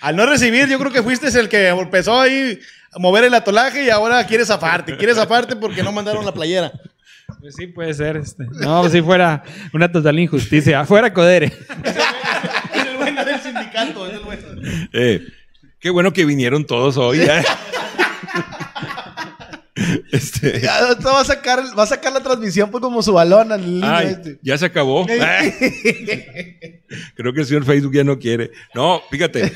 Al no recibir, yo creo que fuiste el que empezó ahí a mover el atolaje y ahora quieres zafarte. Quieres zafarte porque no mandaron la playera. Pues sí, puede ser. Este. No, si pues fuera una total injusticia. Afuera Codere. es el bueno del sindicato, es el bueno. Eh, qué bueno que vinieron todos hoy. ¿eh? Este, ya, va, a sacar, va a sacar la transmisión pues, como su balón este. Ya se acabó. Ah. Creo que el señor Facebook ya no quiere. No, fíjate,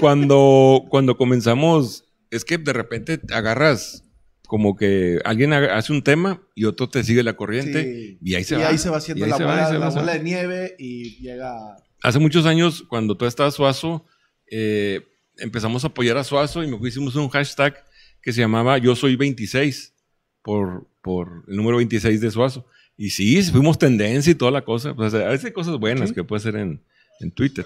cuando, cuando comenzamos, es que de repente agarras como que alguien hace un tema y otro te sigue la corriente y ahí se va. haciendo la, bola, la bola de nieve y llega... Hace muchos años, cuando tú estabas suazo, eh, empezamos a apoyar a Suazo y me hicimos un hashtag que se llamaba Yo Soy 26 por, por el número 26 de Suazo. Y sí, fuimos tendencia y toda la cosa. a veces pues, hay cosas buenas que puede ser en, Twitter.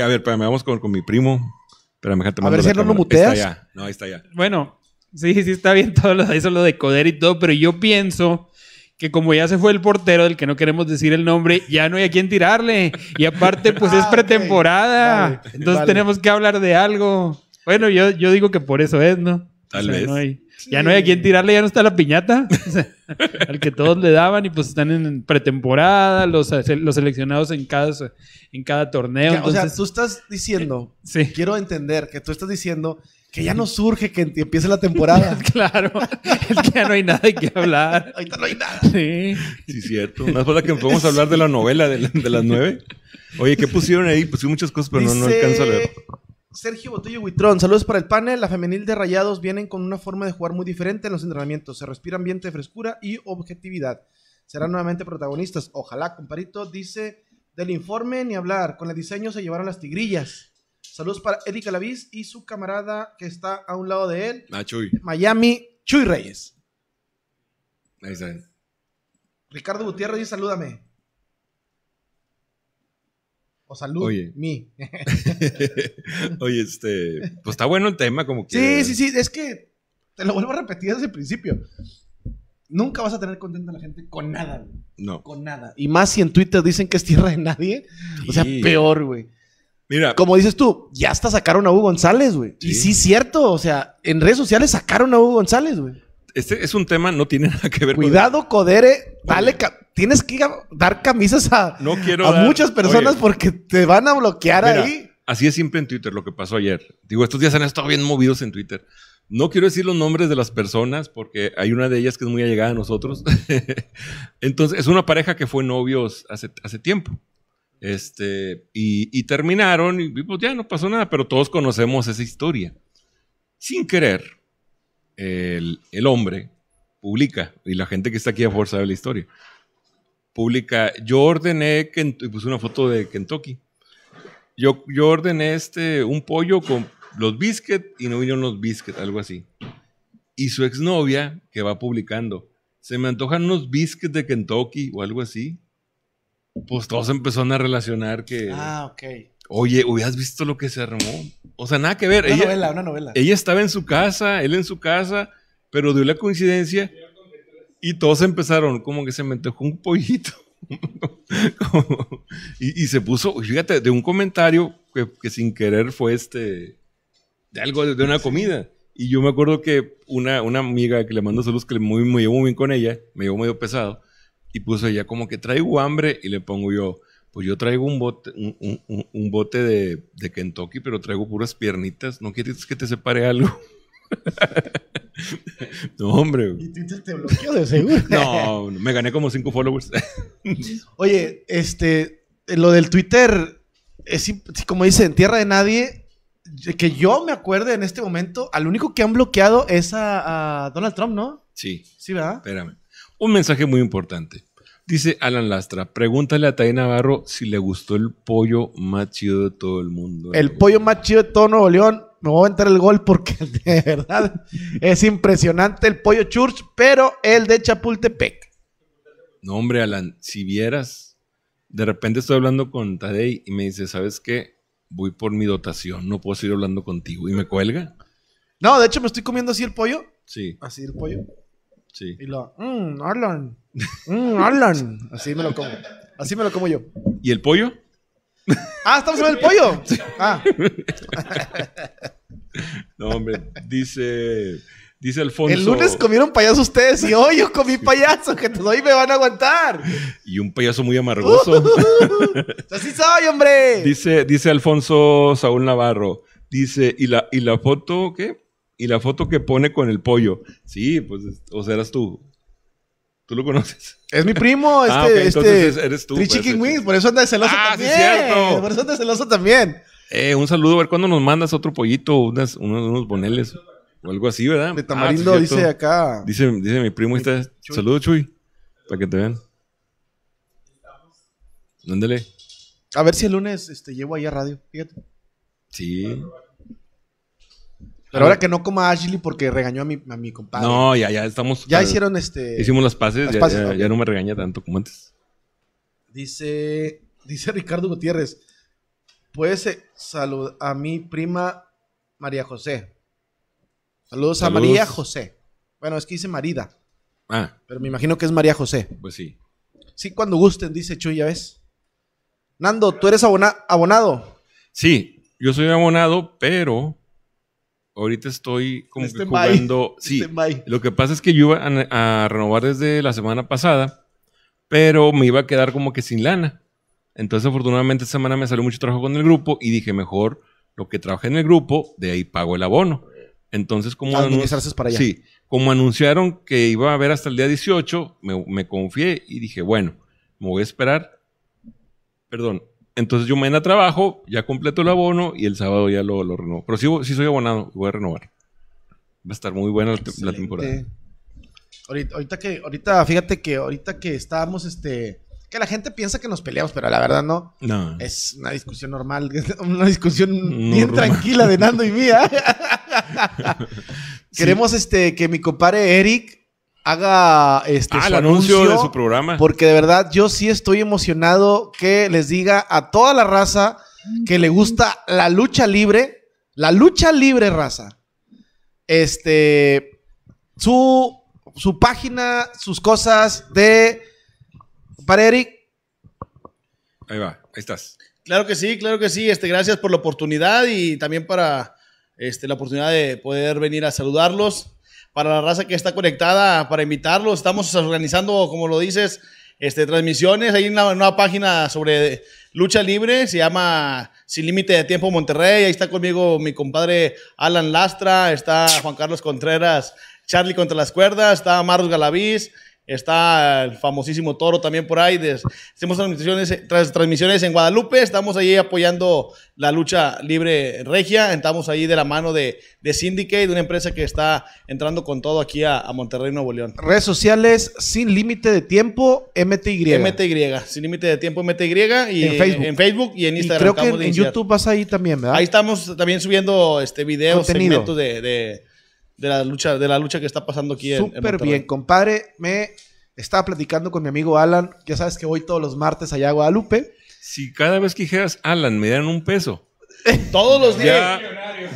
a ver, me vamos con, mi primo. a ver si no lo muteas. Bueno, sí, sí está bien todo lo, eso lo de Coder y todo, pero yo pienso que como ya se fue el portero del que no queremos decir el nombre, ya no hay a quién tirarle. Y aparte, pues es ah, pretemporada. entonces tenemos que hablar de algo. Bueno, yo, yo digo que por eso es, ¿no? Tal vez. Ya no hay a quién tirarle, ya no está la piñata. al que todos le daban y pues están en pretemporada, los, los seleccionados en cada, en cada torneo. O sea, tú estás diciendo, eh, quiero entender que tú estás diciendo que ya no surge que empiece la temporada. claro, es que ya no hay nada de qué hablar. Ahorita no hay nada. Sí. Sí, cierto. Más para que podemos hablar de la novela de, las nueve. Oye, ¿qué pusieron ahí? Pusieron muchas cosas, pero no, no alcanzo a leer. Sergio Botello Huitrón, saludos para el panel. La femenil de Rayados vienen con una forma de jugar muy diferente en los entrenamientos. Se respira ambiente de frescura y objetividad. Serán nuevamente protagonistas. Ojalá, comparito. Dice, del informe ni hablar. Con el diseño se llevaron las tigrillas. Saludos para Erika Lavis y su camarada que está a un lado de él. Ah, Miami, Chuy Reyes. Ahí está. Ricardo Gutiérrez, salúdame. O salud, Oye. mi. Oye, este, pues está bueno el tema como que... Sí, sí, sí, es que te lo vuelvo a repetir desde el principio. Nunca vas a tener contenta a la gente con nada, güey. No. Con nada. Y más si en Twitter dicen que es tierra de nadie. O sea, peor, güey. Mira. Como dices tú, ya hasta sacaron a Hugo González, güey. Y sí, cierto. O sea, en redes sociales sacaron a Hugo González, güey. Este es un tema, no tiene nada que ver con... Cuidado, Codere. Dale, tienes que dar camisas a, a muchas personas porque te van a bloquear ahí. Así es siempre en Twitter lo que pasó ayer. Digo, estos días han estado bien movidos en Twitter. No quiero decir los nombres de las personas porque hay una de ellas que es muy allegada a nosotros. Entonces, es una pareja que fue novios hace, hace tiempo. Este, y, terminaron y pues ya no pasó nada, pero todos conocemos esa historia. Sin querer, el, hombre publica, y la gente que está aquí a fuerza de la historia, publica, yo ordené, y puse una foto de Kentucky, yo, yo ordené este, un pollo con los biscuits y no vinieron los biscuits, algo así. Y su exnovia, que va publicando, se me antojan unos biscuits de Kentucky o algo así pues todos empezaron a relacionar que. Ah, ok. Oye, ¿hubieras visto lo que se armó? O sea, nada que ver. Una novela, una novela. Ella estaba en su casa, él en su casa, pero dio la coincidencia y todos empezaron, como que se me un pollito. y, se puso, fíjate, de un comentario que, sin querer fue este, de algo, de, una comida. Y yo me acuerdo que una, una amiga que le mandó saludos, que muy, me llevo muy bien con ella, me llevó medio pesado, y puso ya como que traigo hambre y le pongo yo, pues yo traigo un bote, un, bote de, de, Kentucky, pero traigo puras piernitas. ¿No quieres que te separe algo? no, hombre. Y Twitter te bloqueó de seguro. no, me gané como cinco followers. Oye, este, lo del Twitter, es, como dice, en tierra de nadie, que yo me acuerde en este momento, al único que han bloqueado es a, a Donald Trump, ¿no? Sí. Sí, ¿verdad? Espérame un mensaje muy importante. Dice Alan Lastra, pregúntale a Tadei Navarro si le gustó el pollo más chido de todo el mundo. El pollo más chido de todo Nuevo León. Me voy a entrar el gol porque de verdad es impresionante el pollo church, pero el de Chapultepec. No, hombre, Alan, si vieras, de repente estoy hablando con Tadei y me dice, ¿sabes qué? Voy por mi dotación, no puedo seguir hablando contigo. Y me cuelga. No, de hecho me estoy comiendo así el pollo. Sí. Así el pollo. Sí. Y lo, mmm, Arlan. Mmm, Arlan. Así me lo como. Así me lo como yo. ¿Y el pollo? Ah, estamos en el pollo. Ah. No, hombre. Dice. Dice Alfonso. El lunes comieron payaso ustedes y hoy yo comí payaso, que todavía me van a aguantar. Y un payaso muy amargoso. así soy, hombre. Dice, dice Alfonso Saúl Navarro. Dice, ¿y la, y la foto qué? y la foto que pone con el pollo. Sí, pues, o sea, eras tú. ¿Tú lo conoces? Es mi primo, ah, este. Ah, eres tú. Three pues, Wings, por eso anda de celoso ah, también. Sí, cierto. Por eso anda celoso también. Eh, un saludo, a ver cuándo nos mandas otro pollito, unos, boneles o algo así, ¿verdad? De ah, tamarindo dice acá. Dice, dice mi primo, Chuy. Saludos, Chuy, para que te vean. Ándale. A ver si el lunes este, llevo ahí a radio, fíjate. Sí. Pero ahora que no coma Ashley porque regañó a mi, a compadre. No, ya, ya estamos. Ya hicieron este. Hicimos las paces, ya, no me regaña tanto como antes. Dice. Dice Ricardo Gutiérrez. Puede eh, ser a mi prima María José. Saludos, a María José. Bueno, es que dice Marida. Ah. Pero me imagino que es María José. Pues sí. Sí, cuando gusten, dice Chuy, ya ves. Nando, ¿tú eres abonado? Sí, yo soy abonado, pero ahorita estoy como este que jugando. Este sí, lo que pasa es que yo iba a, renovar desde la semana pasada, pero me iba a quedar como que sin lana. Entonces, afortunadamente, esta semana me salió mucho trabajo con el grupo y dije, mejor lo que trabajé en el grupo, de ahí pago el abono. Entonces, como, para allá. Sí, como anunciaron que iba a haber hasta el día 18, me confié y dije, bueno, me voy a esperar. Perdón, entonces yo me a trabajo, ya completo el abono y el sábado ya lo, lo renovo. Pero sí, soy abonado, voy a renovar. Va a estar muy buena la temporada. Ahorita, que, ahorita, fíjate que ahorita que estábamos, este, que la gente piensa que nos peleamos, pero la verdad no. No. Es una discusión normal, una discusión bien tranquila de Nando y mía. Queremos, este, que mi compadre Eric haga este ah, anuncio, de su programa. Porque de verdad yo sí estoy emocionado que les diga a toda la raza que le gusta la lucha libre, la lucha libre raza. Este su página, sus cosas de para Eric. Ahí va, ahí estás. Claro que sí, claro que sí. Este, gracias por la oportunidad y también para este, la oportunidad de poder venir a saludarlos para la raza que está conectada, para invitarlos. Estamos organizando, como lo dices, este, transmisiones. Hay una nueva página sobre lucha libre, se llama Sin Límite de Tiempo Monterrey. Ahí está conmigo mi compadre Alan Lastra, está Juan Carlos Contreras, Charlie contra las cuerdas, está Marcos Galaviz Está el famosísimo Toro también por ahí. hacemos transmisiones, transmisiones en Guadalupe. Estamos ahí apoyando la lucha libre regia. Estamos ahí de la mano de, de Syndicate, una empresa que está entrando con todo aquí a, Monterrey, Nuevo León. Redes sociales sin límite de tiempo, MTY. MTY, sin límite de tiempo, MTY. Y en Facebook. En Facebook y en Instagram. creo que en, YouTube vas ahí también, ¿verdad? Ahí estamos también subiendo este videos, de de la lucha, de la lucha que está pasando aquí Súper Súper bien, compadre. Me estaba platicando con mi amigo Alan. Ya sabes que voy todos los martes allá a Guadalupe. Si cada vez que dijeras Alan me dieran un peso, Todos los días.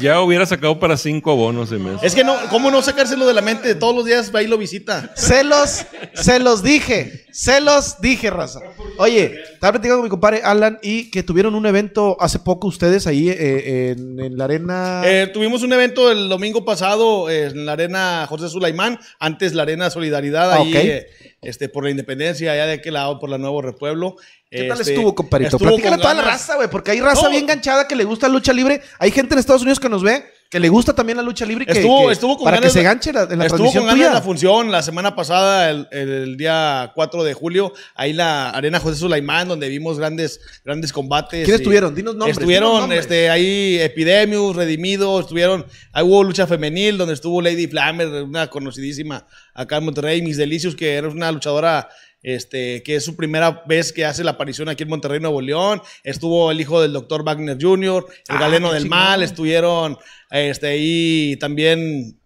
Ya, hubiera sacado para cinco bonos de mes. Es que no, ¿cómo no sacárselo de la mente? Todos los días va y lo visita. celos los, se los dije, se los dije, raza. Oye, estaba platicando con mi compadre Alan y que tuvieron un evento hace poco ustedes ahí eh, en, la arena. Eh, tuvimos un evento el domingo pasado en la arena José Sulaimán, antes la arena Solidaridad, ahí ah, eh, este, por la independencia, allá de aquel lado, por la Nuevo Repueblo. ¿Qué tal este, estuvo, comparito? a toda la raza, güey, porque hay raza bien enganchada que le gusta la lucha libre. Hay gente en Estados Unidos que nos ve que le gusta también la lucha libre. Que, estuvo con para que se ganche la, en la Estuvo con la función la semana pasada, el, día 4 de julio, ahí la Arena José Sulaimán, donde vimos grandes, grandes combates. ¿Quiénes estuvieron? Dinos nombres. Estuvieron Este, ahí Epidemius, Redimido, estuvieron, ahí hubo lucha femenil, donde estuvo Lady Flamer, una conocidísima acá en Monterrey, Mis Delicios, que era una luchadora este, que es su primera vez que hace la aparición aquí en Monterrey, Nuevo León. Estuvo el hijo del doctor Wagner Jr., el ah, galeno del mal, estuvieron este, ahí también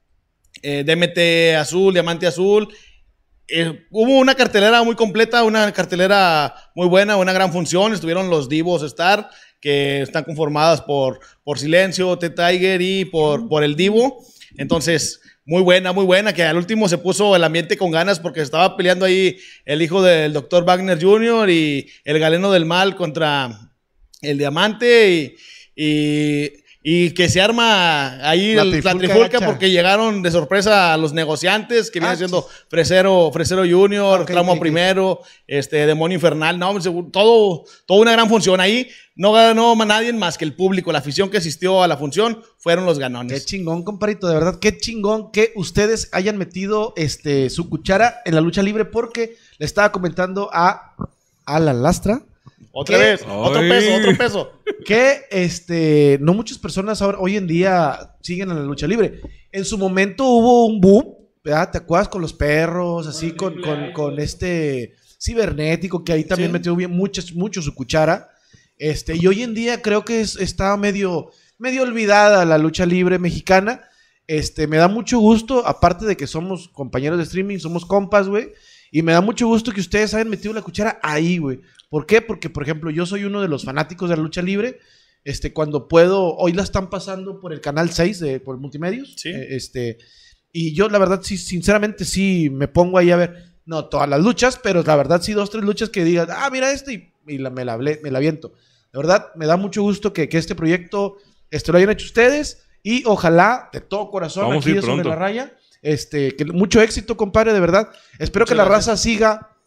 eh, DMT Azul, Diamante Azul. Eh, hubo una cartelera muy completa, una cartelera muy buena, una gran función. Estuvieron los Divos Star, que están conformadas por, por Silencio, T-Tiger y por, por el Divo. Entonces, muy buena, muy buena, que al último se puso el ambiente con ganas porque estaba peleando ahí el hijo del doctor Wagner Jr. y el galeno del mal contra el diamante y, y y que se arma ahí la, porque llegaron de sorpresa a los negociantes que viene vienen ah, siendo Fresero, Fresero Junior, okay, Primero, este Demonio Infernal, no, todo, toda una gran función ahí. No ganó nadie más que el público, la afición que asistió a la función fueron los ganones. Qué chingón, comparito, de verdad, qué chingón que ustedes hayan metido este, su cuchara en la lucha libre porque le estaba comentando a, a la lastra. Otra vez, otro peso, otro peso que este, no muchas personas ahora, hoy en día siguen en la lucha libre. En su momento hubo un boom, ¿verdad? ¿Te acuerdas con los perros, así con, este cibernético que ahí también metió bien mucho, su cuchara? Este, y hoy en día creo que está medio, medio olvidada la lucha libre mexicana. Este, me da mucho gusto, aparte de que somos compañeros de streaming, somos compas, güey. Y me da mucho gusto que ustedes hayan metido la cuchara ahí, güey. ¿Por qué? Porque, por ejemplo, yo soy uno de los fanáticos de la lucha libre. Este, cuando puedo, hoy la están pasando por el canal 6, de, por Multimedios. Eh, este, y yo, la verdad, sí, sinceramente, sí me pongo ahí a ver, no todas las luchas, pero la verdad, sí, dos, tres luchas que digan, ah, mira esto y, me, la, me la aviento. La verdad, me da mucho gusto que, este proyecto este, lo hayan hecho ustedes. Y ojalá, de todo corazón, aquí de Sobre la Raya, este, que mucho éxito, compadre, de verdad. Espero que la raza siga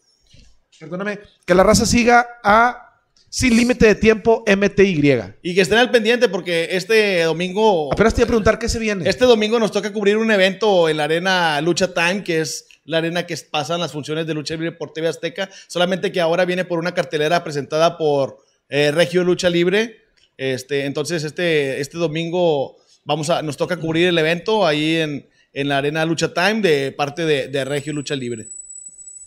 perdóname, que la raza siga a sin límite de tiempo MTY. Y que estén al pendiente porque este domingo... Apenas te iba a preguntar qué se viene. Este domingo nos toca cubrir un evento en la arena Lucha Time, que es la arena que pasan las funciones de Lucha Libre por TV Azteca, solamente que ahora viene por una cartelera presentada por eh, Regio Lucha Libre. Este, entonces este, este domingo vamos a, nos toca cubrir el evento ahí en, en la arena Lucha Time de parte de Regio Lucha Libre.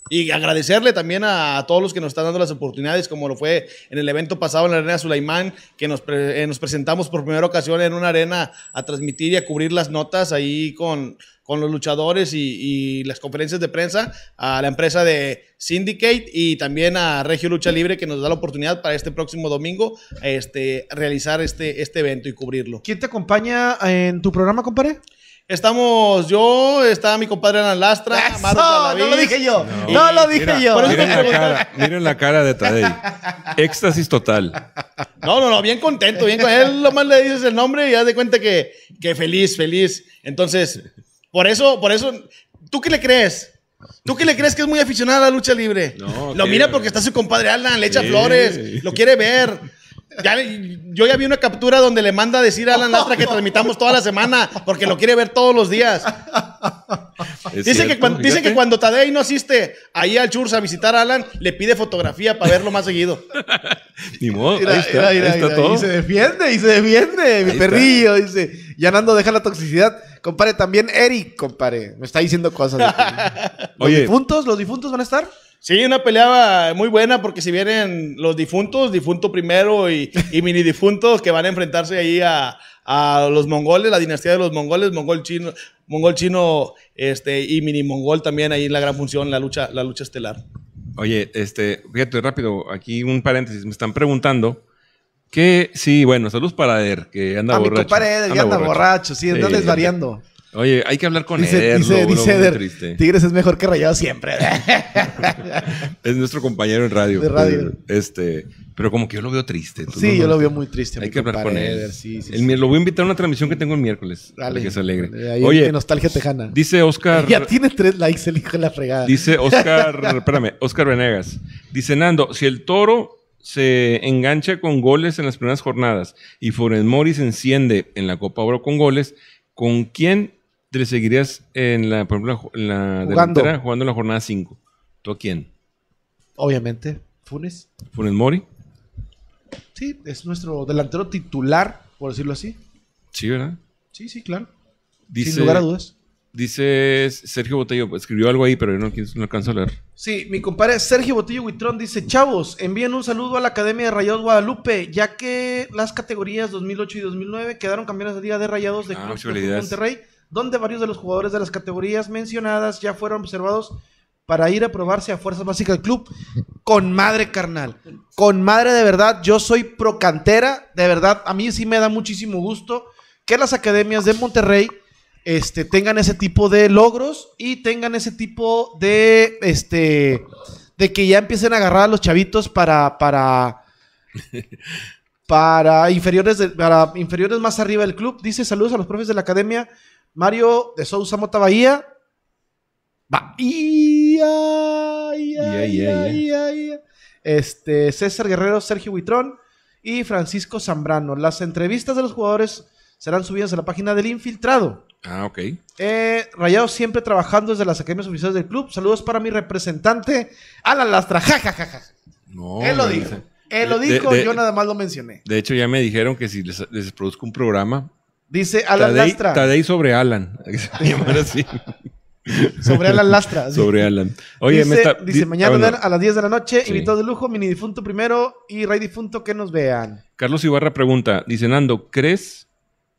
Y agradecerle también a, todos los que nos están dando las oportunidades, como lo fue en el evento pasado en la Arena Sulaimán, que nos, eh, presentamos por primera ocasión en una arena a transmitir y a cubrir las notas ahí con, con los luchadores y, las conferencias de prensa, a la empresa de Syndicate y también a Regio Lucha Libre, que nos da la oportunidad para este próximo domingo este, realizar este, este evento y cubrirlo. ¿Quién te acompaña en tu programa, compadre? Estamos yo, está mi compadre Alan Lastra, No, No lo dije yo, no, lo dije yo. Miren la, cara, de Tadei. Éxtasis total. No, no, no, bien contento, Él lo más le dices el nombre y ya de cuenta que, que feliz, feliz. Entonces, por eso, por eso, ¿tú qué le crees? ¿Tú qué le crees que es muy aficionado a la lucha libre? No, lo mira porque está su compadre Alan, le echa flores, lo quiere ver yo ya vi una captura donde le manda a decir a Alan Lastra que transmitamos toda la semana porque lo quiere ver todos los días. Dice, que cuando, dice, Tadei no asiste ahí al Churs a visitar a Alan, le pide fotografía para verlo más seguido. Y se defiende, y se defiende, mi perrillo. Dice, ya Nando deja la toxicidad. Compare, también Eric, compare. Me está diciendo cosas. ¿Los difuntos? ¿Los difuntos van a estar? Sí, una pelea muy buena porque si vienen los difuntos, difunto primero y, mini difuntos que van a enfrentarse ahí a, los mongoles, la dinastía de los mongoles, mongol chino, mongol chino este, y mini mongol también ahí en la gran función, la lucha, la lucha estelar. Oye, este, fíjate rápido, aquí un paréntesis, me están preguntando que sí, bueno, saludos para ver que anda borracho. Mi compadre anda borracho, sí, entonces variando. Oye, hay que hablar con dice, Dice, dice Eder, Tigres es mejor que Rayado siempre. es nuestro compañero en radio. De radio. Este, pero como que yo lo veo triste. Sí, yo lo veo muy triste. Hay que hablar con él. Lo voy a invitar a una transmisión que tengo el miércoles. Dale. Que se alegre. Oye, nostalgia tejana. Dice Oscar. Ya tiene tres likes el hijo de la fregada. Dice Oscar, espérame, Oscar Venegas. Dice Nando, si el toro se engancha con goles en las primeras jornadas y Forest Morris se enciende en la Copa Oro con goles, ¿con quién seguirías en la, la jugando. delantera jugando la jornada 5? ¿Tú a quién? Obviamente, Funes. ¿Funes Mori? Sí, es nuestro delantero titular, por decirlo así. Sí, ¿verdad? Sí, sí, claro. Dice, Sin lugar a dudas. Dice Sergio Botello, escribió algo ahí, pero no, no alcanzo a leer. Sí, mi compadre Sergio Botello Huitrón dice, chavos, envíen un saludo a la Academia de Rayados Guadalupe, ya que las categorías 2008 y 2009 quedaron campeonas de día de Rayados de, ah, de Monterrey donde varios de los jugadores de las categorías mencionadas ya fueron observados para ir a probarse a Fuerzas Básicas del Club. Con madre, carnal. Con madre, de verdad. Yo soy pro cantera. De verdad, a mí sí me da muchísimo gusto que las academias de Monterrey este, tengan ese tipo de logros y tengan ese tipo de. Este, de que ya empiecen a agarrar a los chavitos para. para para inferiores, para inferiores más arriba del club. Dice saludos a los profes de la academia Mario de Sousa Mota Bahía. este, César Guerrero, Sergio Huitrón y Francisco Zambrano. Las entrevistas de los jugadores serán subidas a la página del infiltrado. Ah, ok. Eh, Rayado siempre trabajando desde las academias oficiales del club. Saludos para mi representante, Alan Lastra. Ja, ja, ja, ja. Él lo dijo. Él lo dijo, yo nada más lo mencioné. De hecho, ya me dijeron que si les produzco un programa, Dice Alan Lastra. Tadei sobre Alan. así. sobre Alan Lastra. Sobre Alan. Oye, dice, dice mañana ah, a las 10 de la noche, sí. invitado de lujo, mini difunto primero y rey difunto que nos vean. Carlos Ibarra pregunta, dice Nando, ¿crees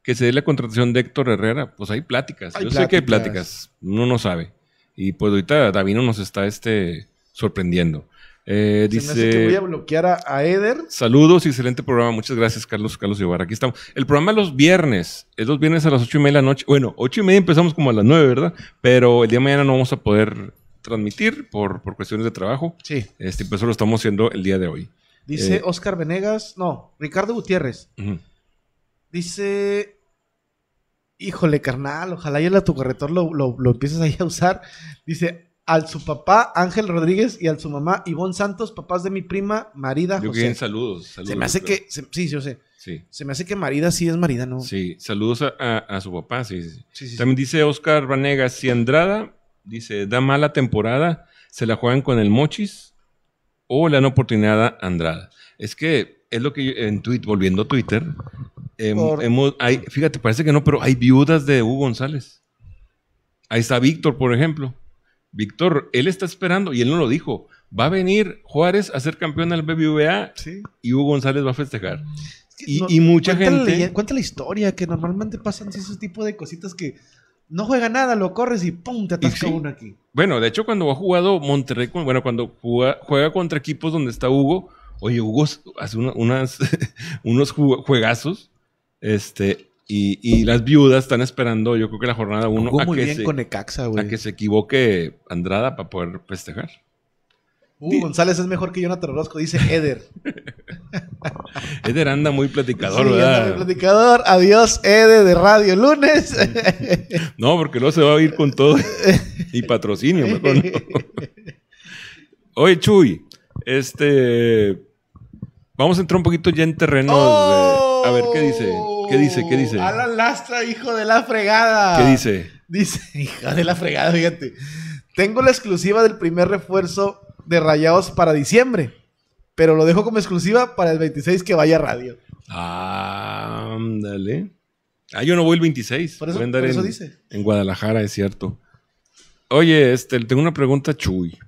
que se dé la contratación de Héctor Herrera? Pues hay pláticas. Yo sé que hay pláticas. Uno no sabe. Y pues ahorita Davino nos está este, sorprendiendo. Eh, dice. que voy a bloquear a, Eder. Saludos, excelente programa. Muchas gracias, Carlos, Carlos Guevara. Aquí estamos. El programa los viernes. Es los viernes a las ocho y media de la noche. Bueno, ocho y media empezamos como a las nueve, ¿verdad? Pero el día de mañana no vamos a poder transmitir por, por cuestiones de trabajo. Sí. Este, pues, eso lo estamos haciendo el día de hoy. Dice eh, Oscar Venegas, no, Ricardo Gutiérrez. Dice, híjole, carnal, ojalá y el autocorrector lo, lo empieces ahí a usar. Dice, al su papá Ángel Rodríguez y a su mamá Ivonne Santos, papás de mi prima Marida José. Yo bien, saludos, Se me hace que, se, sí, yo sé. Se me hace que Marida sí es Marida, ¿no? Sí, saludos a, su papá, sí. sí. También dice Oscar Vanegas, si Andrada, dice, da mala temporada, se la juegan con el Mochis o le no oportunidad a Andrada. Es que es lo que en Twitter volviendo a Twitter, hay, fíjate, parece que no, pero hay viudas de Hugo González. Ahí está Víctor, por ejemplo. Víctor, él está esperando, y él no lo dijo, va a venir Juárez a ser campeón del BBVA y Hugo González va a festejar. Y, mucha gente. cuenta la historia, que normalmente pasan esos tipos de cositas que no juega nada, lo corres y ¡pum! te atasca uno aquí. Bueno, de hecho, cuando ha jugado Monterrey, bueno, cuando juega, contra equipos donde está Hugo, oye, Hugo hace unos juegazos. Este, y, las viudas están esperando, yo creo que la jornada 1 a, muy bien con a que se equivoque Andrada para poder festejar. Uh, González es mejor que yo Jonathan Orozco, dice Eder. Eder anda muy platicador, ¿verdad? muy platicador. Adiós, Eder de Radio Lunes. no, porque luego se va a ir con todo y patrocinio, mejor Oye, Chuy, este. Vamos a entrar un poquito ya en terreno. a ver qué dice. ¿Qué dice? ¿Qué dice? ¡A la Lastra, hijo de la fregada. ¿Qué dice? Dice, hijo de la fregada, fíjate. Tengo la exclusiva del primer refuerzo de Rayados para diciembre, pero lo dejo como exclusiva para el 26 que vaya a radio. Ándale. Ah, yo no voy el 26. Por eso, dice. En Guadalajara, es cierto. Oye, este, tengo una pregunta, Chuy.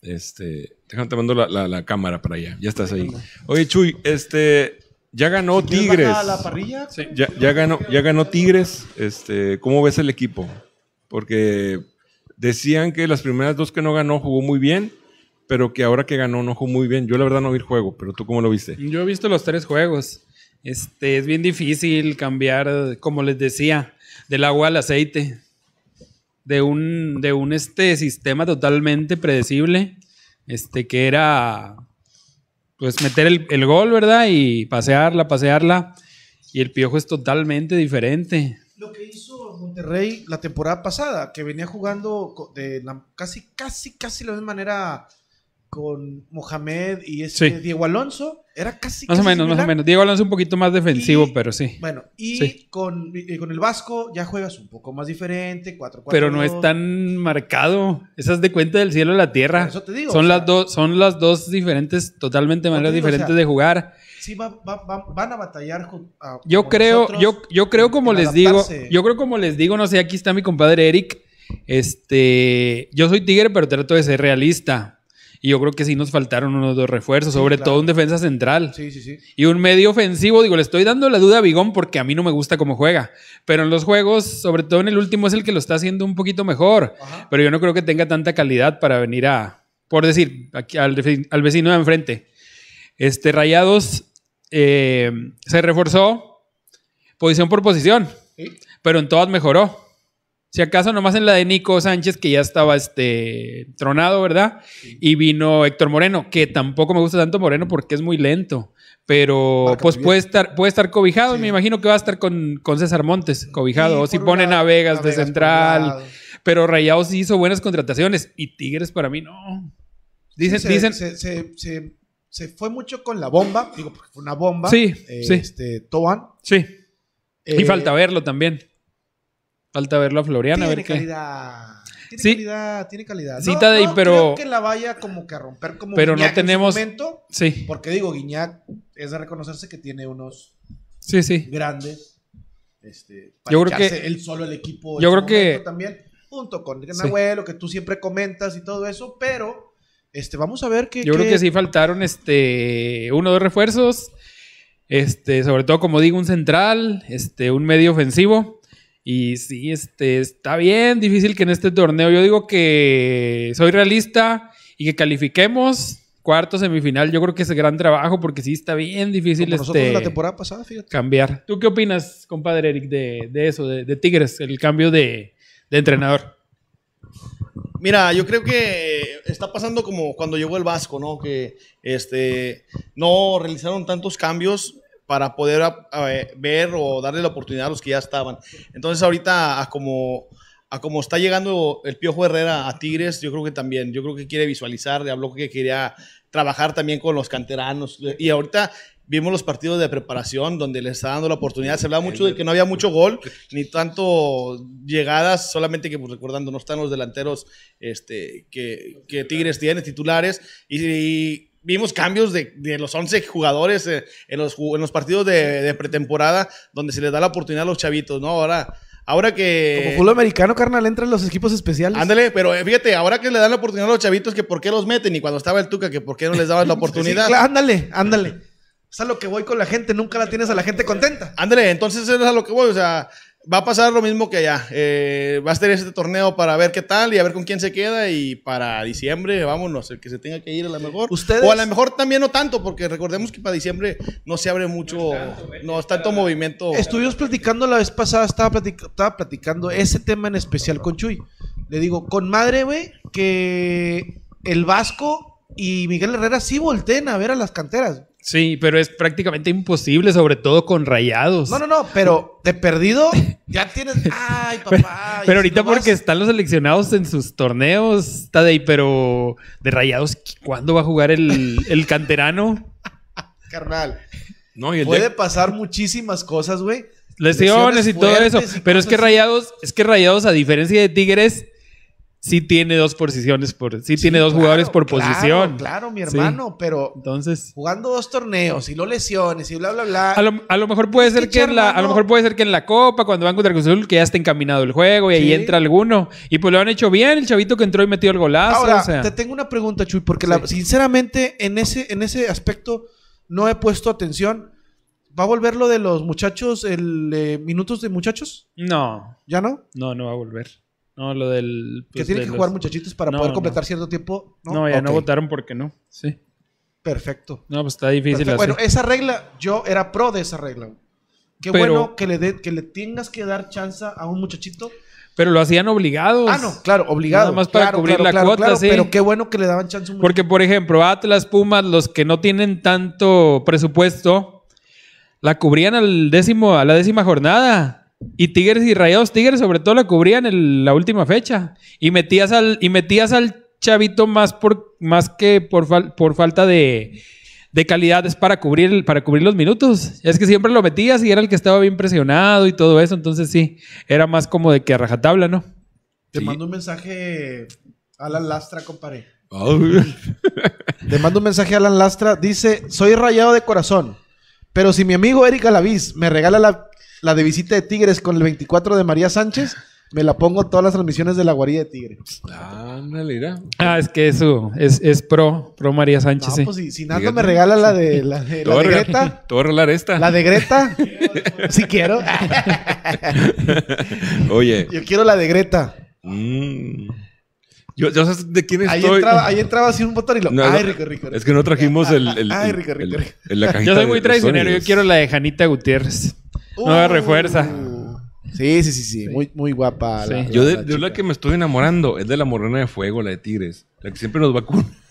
Este, déjame te mando la, la cámara para allá. Ya estás ahí. Oye, Chuy, este, ya ganó Tigres. la parrilla, pues. ya, ganó, ya ganó Tigres. Este, ¿Cómo ves el equipo? Porque decían que las primeras dos que no ganó jugó muy bien, pero que ahora que ganó no jugó muy bien. Yo la verdad no vi el juego, pero tú cómo lo viste? Yo he visto los tres juegos. Este, es bien difícil cambiar, como les decía, del agua al aceite. De un, de un este sistema totalmente predecible, este, que era pues meter el, gol, ¿verdad? Y pasearla, pasearla. Y el Piojo es totalmente diferente. Lo que hizo Monterrey la temporada pasada, que venía jugando de la, casi, casi, casi la misma manera con Mohamed y ese Diego Alonso. Era casi. Más o menos, más o menos. Diego Alonso un poquito más defensivo, pero sí. Bueno, y Con, el Vasco ya juegas un poco más diferente, 4 Pero no es tan marcado. Esas de cuenta del cielo a la tierra. Eso te digo. Son, las, dos, son las dos diferentes, totalmente maneras diferentes de jugar. Sí, van a batallar. yo, creo, yo, yo creo, como les digo, yo creo como les digo, no sé, aquí está mi compadre Eric. Este, yo soy tigre, pero trato de ser realista. Y yo creo que sí nos faltaron unos dos refuerzos, sobre todo un defensa central. Sí, sí, sí. Y un medio ofensivo, digo, le estoy dando la duda a Bigón porque a mí no me gusta cómo juega. Pero en los juegos, sobre todo en el último, es el que lo está haciendo un poquito mejor. Pero yo no creo que tenga tanta calidad para venir a, por decir, al, vecino de enfrente. Este, Rayados eh, se reforzó posición por posición, pero en todas mejoró. Si acaso nomás en la de Nico Sánchez, que ya estaba este, tronado, ¿verdad? Y vino Héctor Moreno, que tampoco me gusta tanto Moreno porque es muy lento. Pero pues puede estar, puede estar cobijado. Me imagino que va a estar con, César Montes cobijado. o si ponen a Vegas de central. Pero Rayados hizo buenas contrataciones. Y Tigres para mí no. Dicen, se, fue mucho con la bomba. Digo, porque fue una bomba. Sí, Este, Toan. Sí. y eh, falta verlo también. Falta verlo a Florian a ver qué. Tiene calidad, tiene calidad. No, pero. Creo que la vaya como que a romper como pero no tenemos, momento, Sí. Porque digo, Guiñac es de reconocerse que tiene unos. Sí, sí. Grandes. Este, yo creo que. el solo el equipo. Yo creo que. También, junto con el abuelo, que tú siempre comentas y todo eso, pero. Este, vamos a ver qué. Yo creo que sí faltaron este, uno o dos refuerzos. Este, sobre todo, como digo, un central, este, un medio ofensivo. Y sí, este, está bien difícil que en este torneo, yo digo que soy realista y que califiquemos cuarto, semifinal, yo creo que es gran trabajo porque sí está bien difícil este, la temporada pasada, fíjate. cambiar. ¿Tú qué opinas, compadre Eric, de, eso, de, Tigres, el cambio de, de entrenador? Mira, yo creo que está pasando como cuando llegó el Vasco, ¿no? Que este, no realizaron tantos cambios para poder ver o darle la oportunidad a los que ya estaban. Entonces ahorita a como, a como está llegando el Piojo Herrera a Tigres, yo creo que también, yo creo que quiere visualizar, le habló que quería trabajar también con los canteranos. Y ahorita vimos los partidos de preparación donde le está dando la oportunidad. Se hablaba mucho de que no había mucho gol, ni tanto llegadas, solamente que pues, recordando, no están los delanteros este, que, Tigres tiene, titulares. y vimos cambios de, los 11 jugadores eh, en, los, en, los, partidos de, pretemporada donde se les da la oportunidad a los chavitos, ¿no? Ahora, ahora que... Como fútbol americano, carnal, entran los equipos especiales. Ándale, pero eh, fíjate, ahora que le dan la oportunidad a los chavitos, que por qué los meten y cuando estaba el Tuca, que por qué no les daban la oportunidad. ándale, ándale. Es a lo que voy con la gente, nunca la tienes a la gente contenta. Ándale, entonces es a lo que voy, o sea, va a pasar lo mismo que allá. Eh, va a estar este torneo para ver qué tal y a ver con quién se queda. Y para diciembre, vámonos, el que se tenga que ir a lo mejor. ¿Ustedes? O a lo mejor también no tanto, porque recordemos que para diciembre no se abre mucho, no es tanto, ¿eh? movimiento. Estuvimos platicando la vez pasada, estaba, platicando ese tema en especial con Chuy. Le digo, con madre, güey, que el Vasco y Miguel Herrera sí volteen a ver a las canteras. Sí, pero es prácticamente imposible, sobre todo con rayados. No, no, no, pero de perdido ya tienes. Ay, papá. Pero, ahorita porque están los seleccionados en sus torneos, está ahí, pero de rayados, ¿cuándo va a jugar el, el canterano? Carnal. No, puede pasar muchísimas cosas, güey. Lesiones, y todo eso. pero es que rayados, es que rayados, a diferencia de Tigres, sí tiene dos posiciones por sí, tiene dos jugadores por posición. Claro, mi hermano, pero entonces jugando dos torneos y no lesiones y bla bla bla. A lo, mejor puede ser que en la a lo mejor puede ser que en la copa cuando van contra el Azul que ya está encaminado el juego y ahí entra alguno y pues lo han hecho bien el chavito que entró y metió el golazo, te tengo una pregunta, Chuy, porque sinceramente en ese en ese aspecto no he puesto atención. ¿Va a volver lo de los muchachos, el eh, minutos de muchachos? No. ¿Ya no? No, no va a volver. No, lo del. que pues, tiene que jugar muchachitos para poder completar cierto tiempo. No, ya no votaron porque no. Sí. Perfecto. No, pues está difícil. Bueno, esa regla, yo era pro de esa regla. Qué bueno que le, que le tengas que dar chance a un muchachito. Pero lo hacían obligados. Ah, no, claro, obligado. Nada más para cubrir la cuota, Pero qué bueno que le daban chance a un Porque, por ejemplo, Atlas, Pumas, los que no tienen tanto presupuesto, la cubrían al décimo, a la décima jornada. Y Tigres y Rayados Tigres sobre todo la cubrían en la última fecha. Y metías al, y metías al chavito más, por, más que por, falta de, de calidad para cubrir, para cubrir los minutos. Es que siempre lo metías y era el que estaba bien presionado y todo eso. Entonces sí, era más como de que a rajatabla, ¿no? Te mando un mensaje a la lastra, compadre. Te mando un mensaje a Alan Lastra. Dice, soy rayado de corazón. Pero si mi amigo eric Alavís me regala la la de visita de Tigres con el 24 de María Sánchez. Me la pongo todas las transmisiones de la guarida de tigres. Ah, Ah, es que eso es, es pro, pro María Sánchez. Pues, si, si Nando me regala la de, la de, Greta. Te voy a regalar esta. La de Greta. si quiero. Oye. Yo quiero la de Greta. Mm. Yo, yo de quién estoy. Ahí entraba, ahí entraba así un botón y lo. ay, rico, Es que no trajimos el. ay, rico, rico, yo soy muy traicionero. Yo quiero la de Janita Gutiérrez. No refuerza uh. Sí, sí, sí, sí. Muy, muy guapa. yo la, que me estoy enamorando es de la morena de fuego, la de Tigres. La que siempre nos va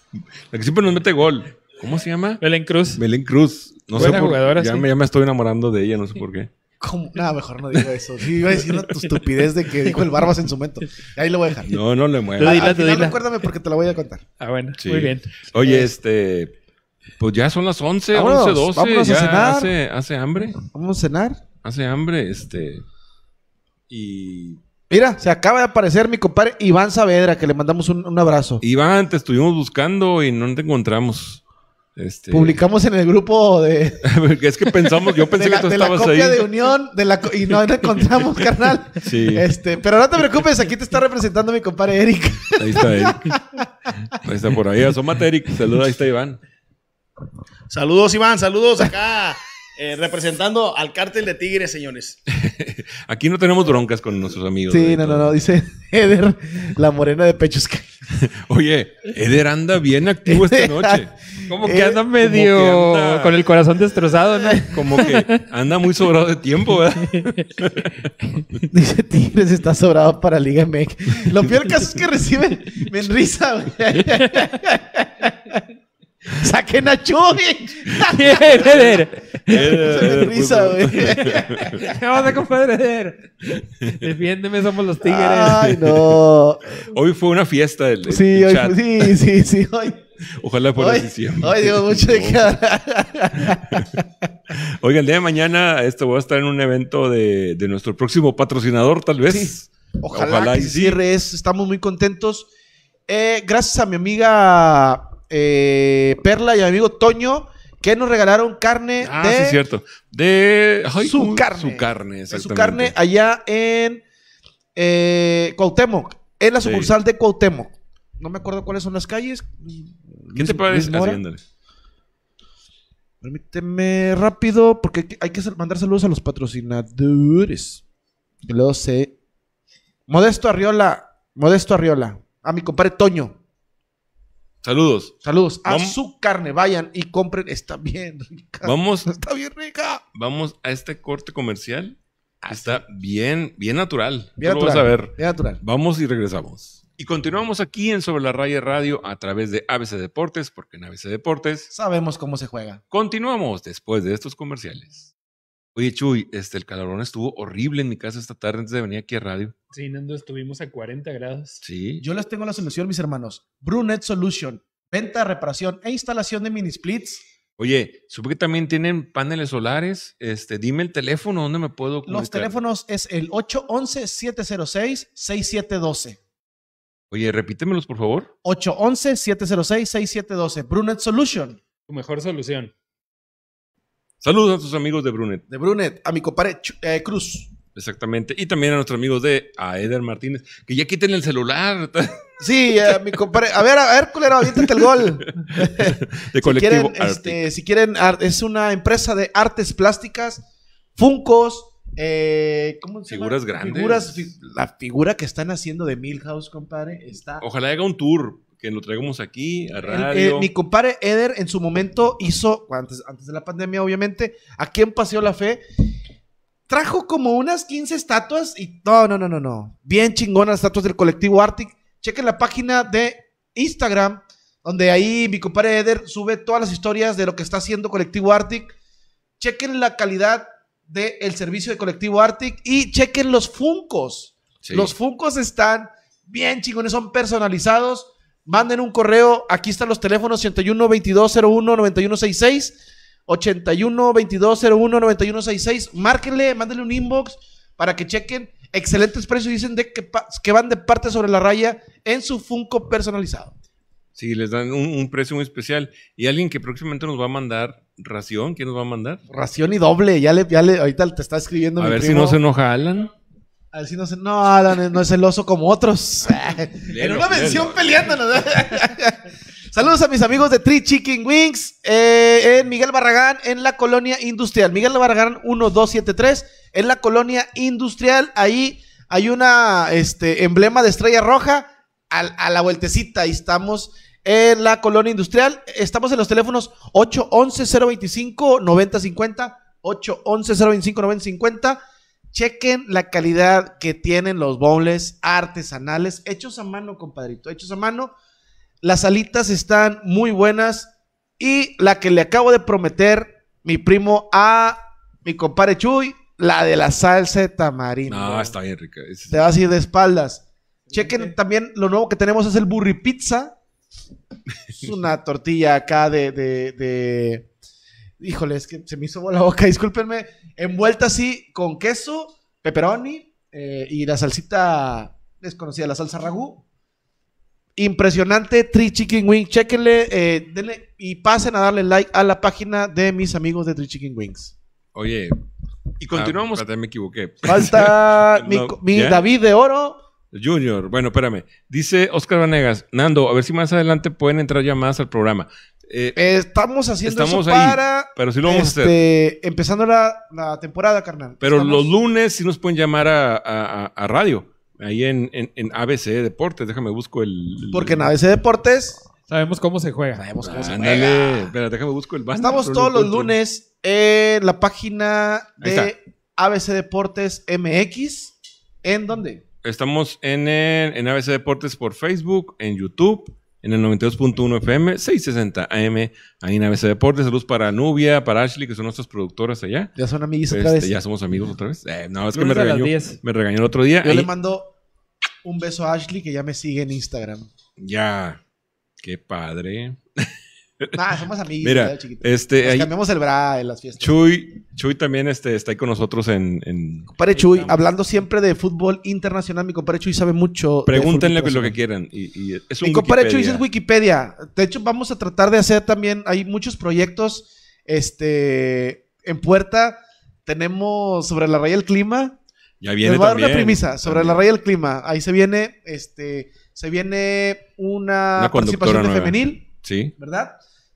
La que siempre nos mete gol. ¿Cómo se llama? Belén Cruz. Belén Cruz. No sé por, jugadora, ya, me, estoy enamorando de ella, no sé por qué. ¿Cómo? No, mejor no digo eso. Sí, iba a decir tu estupidez de que dijo el Barbas en su momento. Ahí lo voy a dejar. No, no le muevo no dila, recuérdame porque te la voy a contar. Ah, bueno. Sí. Muy bien. Oye, eh. este... Pues ya son las 11, 11, 12. Vámonos a cenar. hace hambre. Vamos a cenar hace hambre, este. Y. Mira, se acaba de aparecer mi compadre Iván Saavedra, que le mandamos un, abrazo. Iván, te estuvimos buscando y no te encontramos. Este... Publicamos en el grupo de. es que pensamos, yo pensé que tú que tú de la copia de Unión de la, y no la encontramos, carnal. Sí. Este, pero no te preocupes, aquí te está representando mi compadre Eric. Ahí está Eric. Ahí está por ahí. Asómate, Eric. Saludos, ahí está Iván. Saludos, Iván. Saludos acá. Eh, representando al cártel de Tigres, señores. Aquí no tenemos broncas con nuestros amigos. Sí, ¿eh? no, no, no, dice Eder, la morena de pechos. Oye, Eder anda bien activo esta noche. Como que eh, anda medio con el corazón destrozado, Como que anda muy sobrado de tiempo, Dice Tigres está sobrado para Liga MEC. Lo peor caso es que recibe menrisa Saquen a eh, Bien, Eder. risa, güey. ¿Qué onda, compadre Eder? Defiéndeme, somos los tigres. Ay, no. Hoy fue una fiesta el, sí, hoy, chat. sí, sí, sí, hoy. Ojalá por hoy, así Hoy digo mucho de Oiga, el día de mañana esto voy a estar en un evento de, de nuestro próximo patrocinador, tal vez. Ojalá, Ojalá, y sí. Estamos muy contentos. Eh, gracias a mi amiga eh, Perla y mi amigo Toño que nos regalaron carne ah, de... cierto. De... su, carne. Su carne, Su carne allá en eh, Cuauhtémoc, en la sucursal de Cuauhtémoc. No me acuerdo cuáles son las calles. ¿Qué te parece? Permíteme rápido, porque hay que mandar saludos a los patrocinadores. Lo sé. Modesto Arriola. Modesto Arriola. A ah, mi compadre Toño. Saludos. Saludos. A su carne, vayan y compren. Está bien rica. Vamos. Está bien rica. Vamos a este corte comercial. Ah, está bien, bien natural. Bien Bien natural. Vamos y regresamos. Y continuamos aquí en Sobre la Raya Radio a través de ABC Deportes, porque en ABC Deportes sabemos cómo se juega. Continuamos después de estos comerciales. Oye, Chuy, este, el calorón estuvo horrible en mi casa esta tarde antes de venir aquí a radio. Sí, Nando, estuvimos a 40 grados. Sí. Yo les tengo la solución, mis hermanos. Brunet Solution. Venta, reparación e instalación de mini splits. Oye, supe que también tienen paneles solares. Este, dime el teléfono, ¿dónde me puedo Los teléfonos es el 811-706-6712. Oye, repítemelos, por favor. 811-706-6712. Brunet Solution. Tu mejor solución. Saludos a tus amigos de Brunet. De Brunet, a mi compadre eh, Cruz. Exactamente. Y también a nuestros amigos de a Martínez, que ya quiten el celular. Sí, a mi compadre. A ver, a ver, culero, aviéntate el gol. De colectivo. Si quieren, este, si quieren es una empresa de artes plásticas, Funcos, eh, ¿cómo se Figuras grandes. la figura que están haciendo de Milhouse, compadre, está. Ojalá haga un tour que lo traigamos aquí a eh, radio. mi compadre Eder en su momento hizo, antes, de la pandemia obviamente, aquí en Paseo La Fe, trajo como unas 15 estatuas y no, no, no, no, no. Bien chingonas estatuas del colectivo Arctic. Chequen la página de Instagram, donde ahí mi compadre Eder sube todas las historias de lo que está haciendo colectivo Arctic. Chequen la calidad del servicio de colectivo Arctic y chequen los Funcos. Los Funcos están bien chingones, son personalizados manden un correo. Aquí están los teléfonos 81 2201 66 81 2201 9166. Márquenle, mándenle un inbox para que chequen. Excelentes precios, dicen de que, van de parte sobre la raya en su Funko personalizado. Sí, les dan un, precio muy especial. Y alguien que próximamente nos va a mandar ración, ¿quién nos va a mandar? Ración y doble, ya le, ya le ahorita te está escribiendo. A ver si no se enoja Alan no No, Alan no es celoso como otros. en una mención peleándonos. Saludos a mis amigos de Three Chicken Wings eh, en Miguel Barragán, en la colonia industrial. Miguel Barragán 1273, en la colonia industrial. Ahí hay una este, emblema de estrella roja a, a la vueltecita. Ahí estamos en la colonia industrial. Estamos en los teléfonos 811-025-9050. 811-025-9050 Chequen la calidad que tienen los bowls artesanales, hechos a mano, compadrito, hechos a mano. Las alitas están muy buenas y la que le acabo de prometer mi primo a mi compadre Chuy, la de la salsa de tamarindo. No, está bien rica. Te vas a ir de espaldas. Chequen también, lo nuevo que tenemos es el burri pizza. Es una tortilla acá de híjole, es que se me hizo bola la boca, discúlpenme, envuelta así con queso, pepperoni eh, y la salsita desconocida, la salsa ragú. Impresionante, Tri Chicken Wings. Chequenle eh, y pasen a darle like a la página de mis amigos de Tri Chicken Wings. Oye, y continuamos. Ah, me equivoqué. Falta mi David de Oro Junior, bueno, espérame. Dice Oscar Vanegas, Nando, a ver si más adelante pueden entrar ya más al programa. Eh, eh, estamos haciendo estamos para. Pero si lo vamos a hacer. Este, empezando la, temporada, carnal. Pero los lunes sí nos pueden llamar a, radio. Ahí en, ABC Deportes. Déjame busco el, Porque en ABC Deportes. Sabemos cómo se juega. Sabemos cómo se juega. déjame busco el Estamos todos los lunes en la página de ABC Deportes MX. ¿En dónde? Estamos en, ABC Deportes por Facebook, en YouTube, en el 92.1 FM, 660 AM, ahí en ABC Deportes. Saludos para Nubia, para Ashley, que son nuestras productoras allá. Ya son amigos otra este, vez. Ya somos amigos otra vez. Eh, no, es que me regañó, me regañó el otro día. Yo le mando un beso a Ashley, que ya me sigue en Instagram. Ya. Qué padre. Ah, somos amigos. este, cambiamos el bra en las fiestas. Chuy, Chuy también este, está ahí con nosotros en. en... Chuy, hablando siempre de fútbol internacional, mi compadre Chuy sabe mucho. Pregúntenle lo que quieran. Y, es un mi compadre Chuy es Wikipedia. De hecho, vamos a tratar de hacer también. Hay muchos proyectos este, en puerta. Tenemos sobre la raya del clima. Ya viene a dar una premisa sobre la raya del clima. Ahí se viene, este, se viene una, participación de femenil. Sí. ¿Verdad?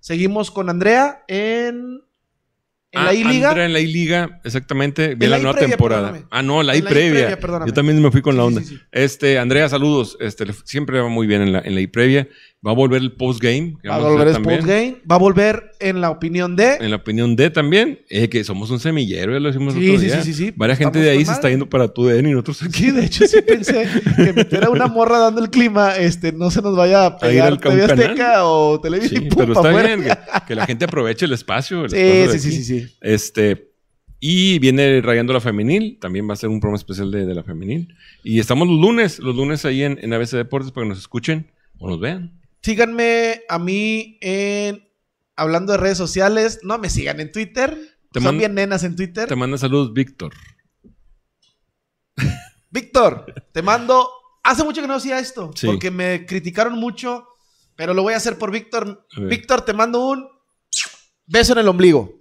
Seguimos con Andrea en, la ah, I-Liga. Andrea en la I-Liga, exactamente. Viene la, nueva temporada. Ah, no, la I-Previa. Yo también me fui con la onda. Este, Andrea, saludos. Este, siempre va muy bien en la, en la I-Previa. Va a volver el postgame. Va a volver el postgame. Va a volver en la opinión de. En la opinión de también. Es eh, que somos un semillero, ya lo decimos sí, otro sí, Sí, sí, sí. Varias gente de ahí se está yendo para tu DN y nosotros aquí. de hecho sí pensé que meter a una morra dando el clima, este, no se nos vaya a pegar a TV Azteca o Televisa. Sí, pero está pues. bien que, la gente aproveche el espacio. sí, sí, sí, sí, Este, y viene Rayando la Femenil, también va a ser un programa especial de, la Femenil. Y estamos los lunes, los lunes ahí en ABC Deportes para que nos escuchen o nos vean. Síganme a mí en. Hablando de redes sociales, no me sigan en Twitter. Te Son bien nenas en Twitter. Te mando saludos, Víctor. Víctor, te mando. Hace mucho que no hacía esto, porque me criticaron mucho, pero lo voy a hacer por Víctor. Víctor, te mando un beso en el ombligo.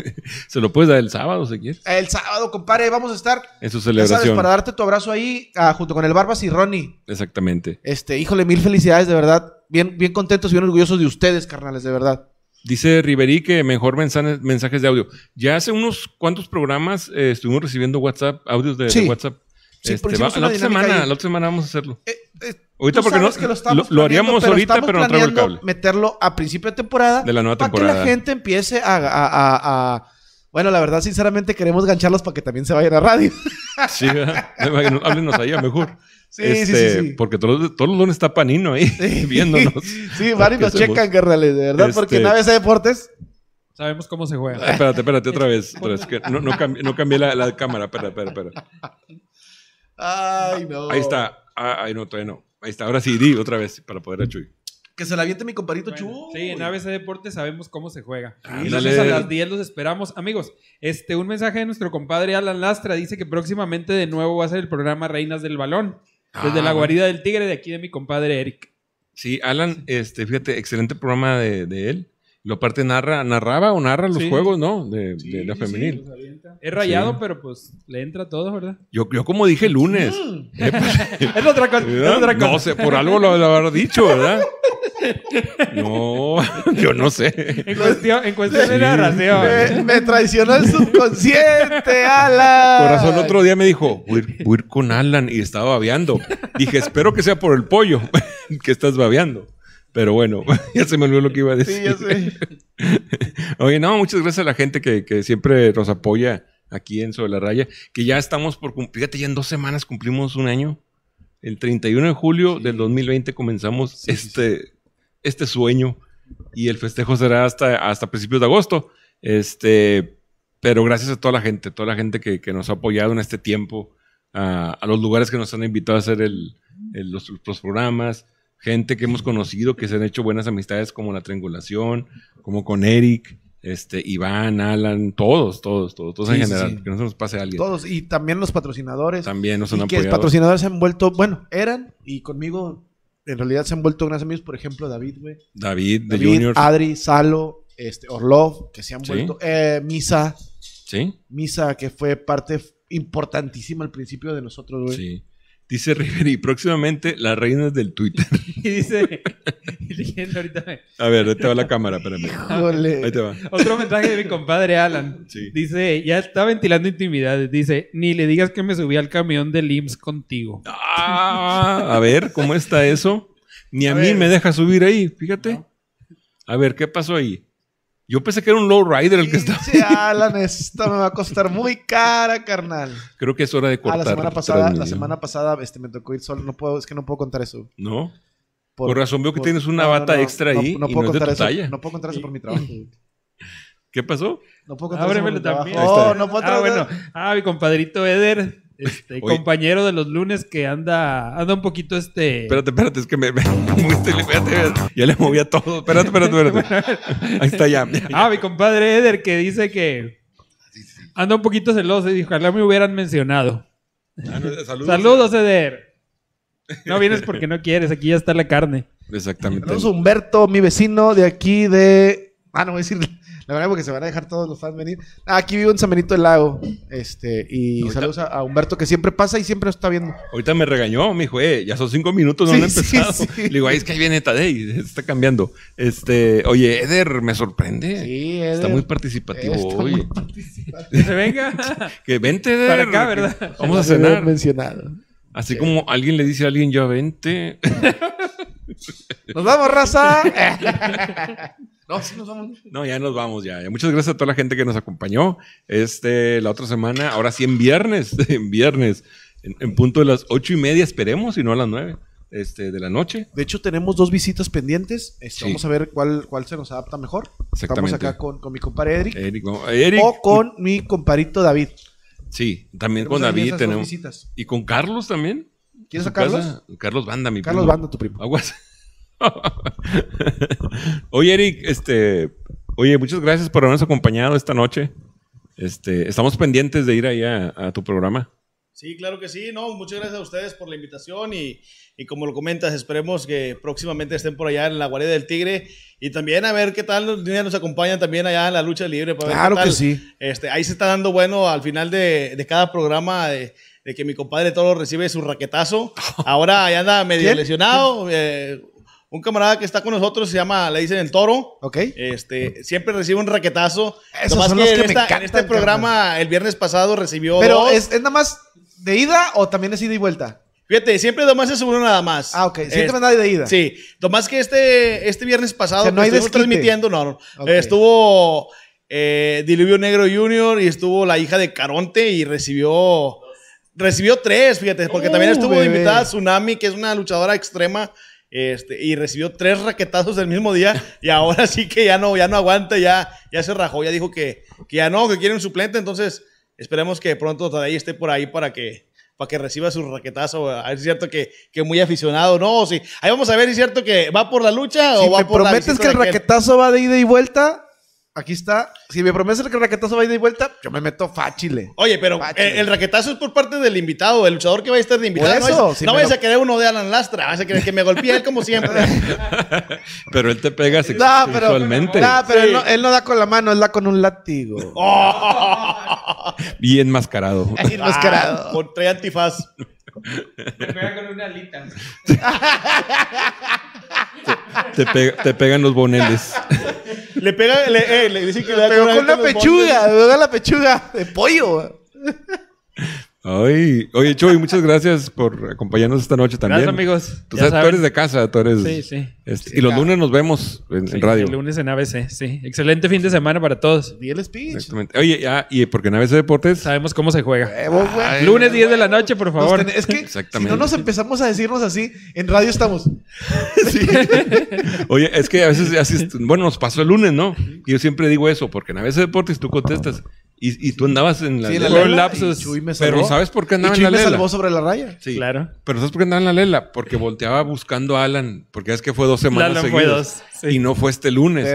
Se lo puedes dar el sábado si quieres. El sábado, compadre, vamos a estar. En su celebración. para darte tu abrazo ahí, ah, junto con el Barbas y Ronnie. Exactamente. Este, híjole, mil felicidades, de verdad. Bien, bien contentos y bien orgullosos de ustedes, carnales, de verdad. Dice Riverí que mejor mensajes, mensajes de audio. Ya hace unos cuantos programas eh, estuvimos recibiendo WhatsApp, audios de WhatsApp. Este, la, otra semana, semana vamos a hacerlo. Eh, eh, ahorita porque no, lo, haríamos ahorita, pero no traigo el cable. meterlo a principio de temporada. De la nueva temporada. Para que la gente empiece a, Bueno, la verdad, sinceramente, queremos gancharlos para que también se vayan a radio. sí, ¿verdad? háblenos allá mejor. Sí, sí, sí, este, Porque todos los lunes está Panino ahí viéndonos. Sí, varios nos checan, carnales, de verdad, porque una este, vez deportes... Sabemos cómo se juega. Ah, espérate, espérate, otra vez. no, cambié, no la, la, cámara, espera, espera, espera. Ay, no. Ahí está. Ah, ay, no, todavía no. Ahí está. Ahora sí, di otra vez para poder a Chuy. Que se la aviente mi compadrito Chuy. Sí, en ABC Deportes sabemos cómo se juega. Ah, y Entonces a las 10 los esperamos. Amigos, este, un mensaje de nuestro compadre Alan Lastra dice que próximamente de nuevo va a ser el programa Reinas del Balón. Desde la ah, guarida del tigre de aquí de mi compadre Eric. Sí, Alan, este, fíjate, excelente programa de él. Lo parte narra, narraba o narra los juegos, ¿no? De, la femenil. he es rayado, pero pues le entra todo, ¿verdad? Yo, yo como dije lunes. Mm. es otra cosa. No sé, por algo lo, habrá dicho, ¿verdad? No, yo no sé. En cuestión, de narración. Me, traicionó el subconsciente, Alan. razón, otro día me dijo, voy, ir con Alan y estaba babeando. Dije, espero que sea por el pollo que estás babeando. Pero bueno, ya se me olvidó lo que iba a decir. Sí, ya sé. Oye, no, muchas gracias a la gente que, que siempre nos apoya aquí en Sobre la Raya, que ya estamos por cumplir, fíjate, ya en dos semanas cumplimos un año. El 31 de julio del 2020 comenzamos este, este sueño y el festejo será hasta, hasta principios de agosto. Este, pero gracias a toda la gente, toda la gente que, que nos ha apoyado en este tiempo, a, los lugares que nos han invitado a hacer el, los, los, programas, gente que hemos conocido, que se han hecho buenas amistades como la triangulación, como con Eric, este, Iván, Alan, todos, todos, todos, todos en general, que no se nos pase alguien. Todos, y también los patrocinadores. También nos han y Que los patrocinadores se han vuelto, bueno, eran, y conmigo en realidad se han vuelto grandes amigos, por ejemplo, David, güey. David, David, de Junior. Adri, Salo, este, Orlov, que se han vuelto. Eh, Misa. Sí. Misa, que fue parte importantísima al principio de nosotros, güey. Sí. Dice Riveri, próximamente las reinas del Twitter. y dice, ahorita. A ver, ahí te va la cámara, espérame. Híjole. Ahí te va. Otro mensaje de mi compadre Alan. Dice, ya está ventilando intimidades. Dice, ni le digas que me subí al camión de IMSS contigo. Ah, a ver, ¿cómo está eso? Ni a, mí me deja subir ahí, fíjate. A ver, ¿qué pasó ahí? Yo pensé que era un low rider el que estaba. Sí, Alan, esto me va a costar muy cara, carnal. Creo que es hora de cortar. Ah, la semana pasada, la semana pasada este, me tocó ir solo. No puedo, es que no puedo contar eso. No. Por, razón veo que tienes una bata extra ahí. No, puedo contar eso. No puedo contar eso por mi trabajo. ¿Qué pasó? No puedo contar eso. Oh, ah, bueno. Ah, mi compadrito Eder este, compañero de los lunes que anda anda un poquito este. Espérate, espérate, es que me, me, moviste, espérate, ya le a todo. Espérate, espérate, espérate. Ahí está ya. Ah, mi compadre Eder que dice que anda un poquito celoso y dijo, ojalá me hubieran mencionado. Ah, saludos. saludos, Eder. No vienes porque no quieres, aquí ya está la carne. Exactamente. Saludos Humberto, mi vecino de aquí de. Ah, no voy a decir. La verdad, porque se van a dejar todos los fans venir. Ah, aquí vivo en San Benito del Lago. Este, y saludos a, Humberto, que siempre pasa y siempre está viendo. Ahorita me regañó, me dijo, eh, ya son cinco minutos, no han empezado. Le digo, ahí es que ahí viene Tadei, está cambiando. Este, oye, Eder, me sorprende. Sí, Eder. Está muy participativo está venga. que vente, Eder. acá, ¿verdad? vamos a cenar. Mencionado. Así como alguien le dice a alguien, ya vente. Nos vamos, raza. No, ya nos vamos ya. Muchas gracias a toda la gente que nos acompañó. Este, la otra semana, ahora sí en viernes, en viernes, en, punto de las ocho y media, esperemos, y no a las nueve. Este, de la noche. De hecho, tenemos dos visitas pendientes. Este, vamos a ver cuál, cuál se nos adapta mejor. Estamos acá con, mi compadre Eric, Eric, O con mi compadrito David. Sí, también con David tenemos. Y con Carlos también. ¿Quieres a Carlos? Carlos Banda, mi Carlos Banda, tu primo. Aguas. oye, Eric, este, oye, muchas gracias por habernos acompañado esta noche. Este, estamos pendientes de ir allá a, tu programa. Sí, claro que sí. No, muchas gracias a ustedes por la invitación y, como lo comentas, esperemos que próximamente estén por allá en la Guardia del Tigre y también a ver qué tal los nos acompañan también allá en la lucha libre. claro que sí. Este, ahí se está dando bueno al final de, cada programa. De, que mi compadre Toro recibe su raquetazo. Ahora ya anda medio lesionado. Eh, un camarada que está con nosotros se llama, le dicen el toro. Ok. Este, siempre recibe un raquetazo. en, este programa, el viernes pasado recibió. Pero Es, nada más de ida o también es ida y vuelta. Fíjate, siempre Tomás es uno nada más. Ah, ok. Siempre me nadie de ida. Sí. Tomás que este, este viernes pasado no estuvo transmitiendo, no, no. Estuvo eh, Diluvio Negro Junior y estuvo la hija de Caronte y recibió. Recibió tres, fíjate, porque también uh, estuvo invitada Tsunami, que es una luchadora extrema este, y recibió tres raquetazos el mismo día y ahora sí que ya no, ya no aguanta, ya, ya se rajó, ya dijo que, que ya no, que quiere un suplente, entonces esperemos que pronto Tadei esté por ahí para que, para que reciba su raquetazo. Ah, es cierto que, muy aficionado, ¿no? Sí. Ahí vamos a ver, ¿es cierto que va por la lucha o va por prometes que el raquetazo va de ida y vuelta? aquí está. Si me prometes que el raquetazo va a de vuelta, yo me meto fácil. Oye, pero eh, el raquetazo es por parte del invitado, el luchador que va a estar de invitado. no, es, si no vayas a querer uno de Alan Lastra, vas a querer que me golpee él como siempre. pero él te pega sexualmente. No, pero, él, no, da con la mano, él da con un látigo. bien mascarado oh. enmascarado. mascarado enmascarado. Ah, por tres antifaz. Me pega con una alita. te, te pegan los boneles. Le pega, le, eh, le dice que le, le con la pechuga, le da la pechuga de pollo. Ay, oye, Chuy, muchas gracias por acompañarnos esta noche también. Gracias, amigos. Tú, eres de casa, tú eres. Sí, sí. Este, y los lunes nos vemos en, radio. El lunes en ABC, sí. Excelente fin de semana para todos. Y el speech. Exactamente. Oye, ya, y porque en ABC Deportes. Sabemos cómo se juega. lunes 10 de la noche, por favor. Es que si no nos empezamos a decirnos así, en radio estamos. sí. oye, es que a veces así. Bueno, nos pasó el lunes, ¿no? yo siempre digo eso, porque en ABC Deportes tú contestas. Y, tú andabas en la, lela. Pero ¿sabes por qué andaba en la salvó sobre la raya. Sí. Claro. Pero ¿sabes por qué andaba en la lela? Porque volteaba buscando a Alan. Porque es que fue dos semanas seguidas. Y no fue este lunes.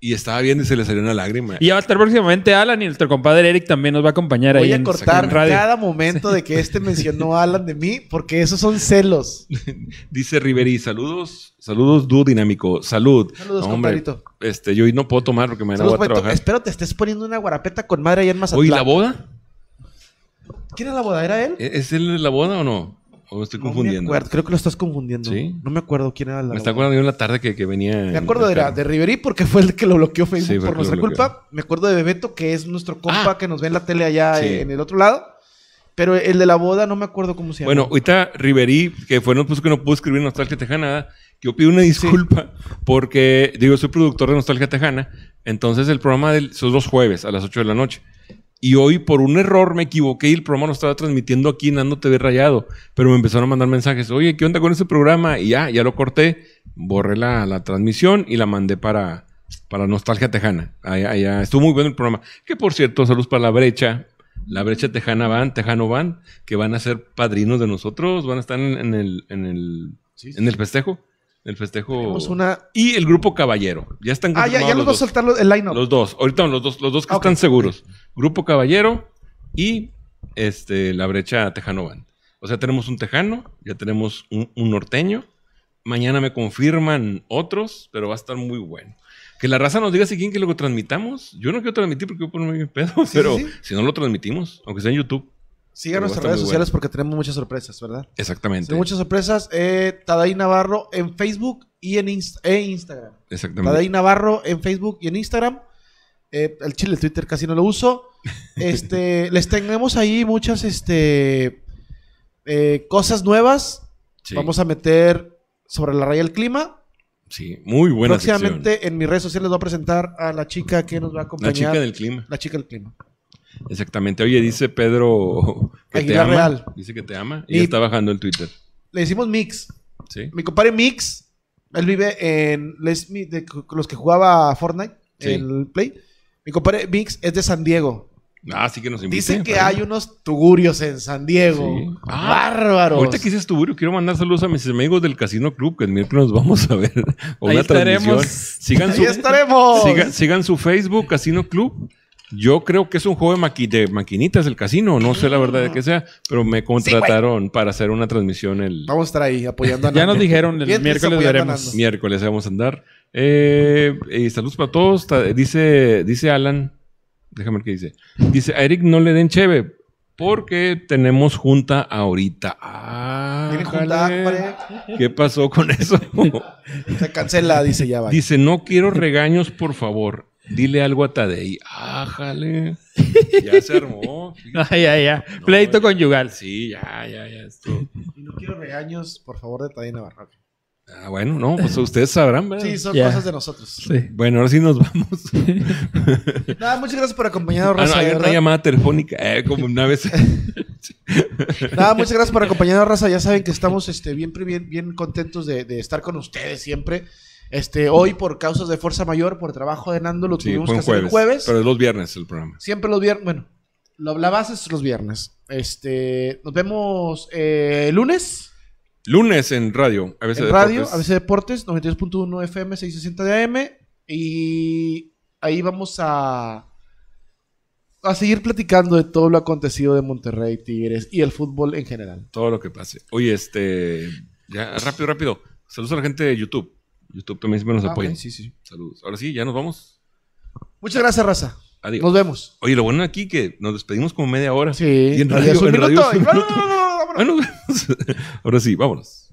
Y estaba bien y se le salió una lágrima. Y va a estar próximamente Alan y nuestro compadre Eric también nos va a acompañar Voy a cortar cada momento de que este mencionó a Alan de mí, porque esos son celos. Dice Riveri, saludos Saludos, Dúo dinámico. Salud. Saludos, hombre, Este, yo hoy no puedo tomar porque me voy a trabajar. Espero te estés poniendo una guarapeta con madre en más. Oye, ¿la boda? ¿Quién era la boda? ¿Era él? ¿Es él la boda o no? ¿O me estoy no Me acuerdo. Creo que lo estás confundiendo. ¿Sí? No me acuerdo quién era la boda. Me está acordando yo en la tarde que, venía. Me acuerdo de, de Riverí porque fue el que lo bloqueó Facebook por nuestra culpa. Me acuerdo de Bebeto, que es nuestro compa ah. que nos ve en la tele allá en el otro lado. Pero el de la boda no me acuerdo cómo se llama. Bueno, ahorita Riverí, que fue no, pues, que no pudo escribir Nostalgia Tejana, yo pido una disculpa porque, digo, soy productor de Nostalgia Tejana, entonces el programa de esos dos jueves a las 8 de la noche. Y hoy, por un error, me equivoqué y el programa no estaba transmitiendo aquí en Ando TV Rayado. Pero me empezaron a mandar mensajes. Oye, ¿qué onda con ese programa? Y ya, ya lo corté. Borré la, transmisión y la mandé para, para Nostalgia Tejana. Allá, Estuvo muy bueno el programa. Que, por cierto, saludos para La Brecha, la brecha tejana van, tejano van, que van a ser padrinos de nosotros, van a estar en, el, en el, en el festejo. El festejo. Y el grupo Caballero. Ya están Ah, ya, ya los, dos saltaron el line Los dos. Ahorita los dos, los dos que ah, están seguros. Grupo Caballero y este, la brecha Tejano van O sea, tenemos un tejano, ya tenemos un norteño. Mañana me confirman otros, pero va a estar muy bueno. Que la raza nos diga si quién, que lo transmitamos. Yo no quiero transmitir porque voy a ponerme pedo, pero si no lo transmitimos, aunque sea en YouTube. Sigan nuestras redes sociales porque tenemos muchas sorpresas, ¿verdad? Exactamente. Tenemos muchas sorpresas. Eh, eh Navarro en Facebook y en Instagram. Exactamente. Eh, Navarro en Facebook y en Instagram. el chile, el Twitter casi no lo uso. Este, les tenemos ahí muchas este, eh, cosas nuevas. Vamos a meter sobre la raya el clima. Sí, muy buena Próximamente en mis redes sociales voy a presentar a la chica que nos va a acompañar. La chica del clima. La chica del clima. Exactamente. Oye, dice Pedro que Aguilar Real. Dice que te ama y, está bajando el Twitter. Le decimos Mix. Sí. Mi compadre Mix, él vive en les, de, los que jugaba Fortnite, el Play. Mi compadre Mix es de San Diego. Ah, sí que nos Dicen que hay unos tugurios en San Diego. Ah, bárbaro. Ahorita que tugurio, quiero mandar saludos a mis amigos del Casino Club, que el miércoles nos vamos a ver. Ahí estaremos. Sigan su, Facebook, Casino Club. Yo creo que es un juego de, maquinitas el casino, no sé la verdad de qué sea, pero me contrataron para hacer una transmisión el... Vamos a estar ahí apoyando a Ya nos dijeron, el miércoles Miércoles vamos a andar. Eh, saludos para todos, dice, dice Alan, Déjame ver qué dice. Dice, a Eric no le den cheve porque tenemos junta ahorita. Ah, ¿Qué pasó con eso? Se cancela, dice ya. va. Dice, no quiero regaños, por favor. Dile algo a Tadei. Ájale. Ah, ya se armó. Ay, ay, ah, ya, Pleito conyugal. Sí, ya, ya, ya. Y no quiero regaños, por favor, de Tadei Navarro. Ah, bueno, no, pues ustedes sabrán, ¿verdad? Sí, son cosas de nosotros. Bueno, ahora sí nos vamos. Nada, muchas gracias por acompañarnos, ah, Raza. una llamada telefónica, eh, como una vez. Nada, muchas gracias por acompañarnos, Raza. Ya saben que estamos este, bien, bien, bien contentos de, estar con ustedes siempre. Este, hoy por causas de fuerza mayor, por trabajo de Nando, lo tuvimos que hacer el jueves. Pero es los viernes el programa. Siempre los viernes, bueno, lo, la base es los viernes. Este, nos vemos El eh, lunes. Lunes en radio, a veces Deportes. Radio, veces Deportes, 92.1 FM, 660 de AM. Y ahí vamos a, a seguir platicando de todo lo acontecido de Monterrey, Tigres y el fútbol en general. Todo lo que pase. Oye, este. Ya, rápido, rápido. Saludos a la gente de YouTube. YouTube también siempre nos ah, apoya. Sí, sí. Saludos. Ahora sí, ya nos vamos. Muchas gracias, Raza. Adiós. Nos vemos. Oye, lo bueno aquí que nos despedimos como media hora. Sí. en radio, en Ah, ahora sí, vámonos.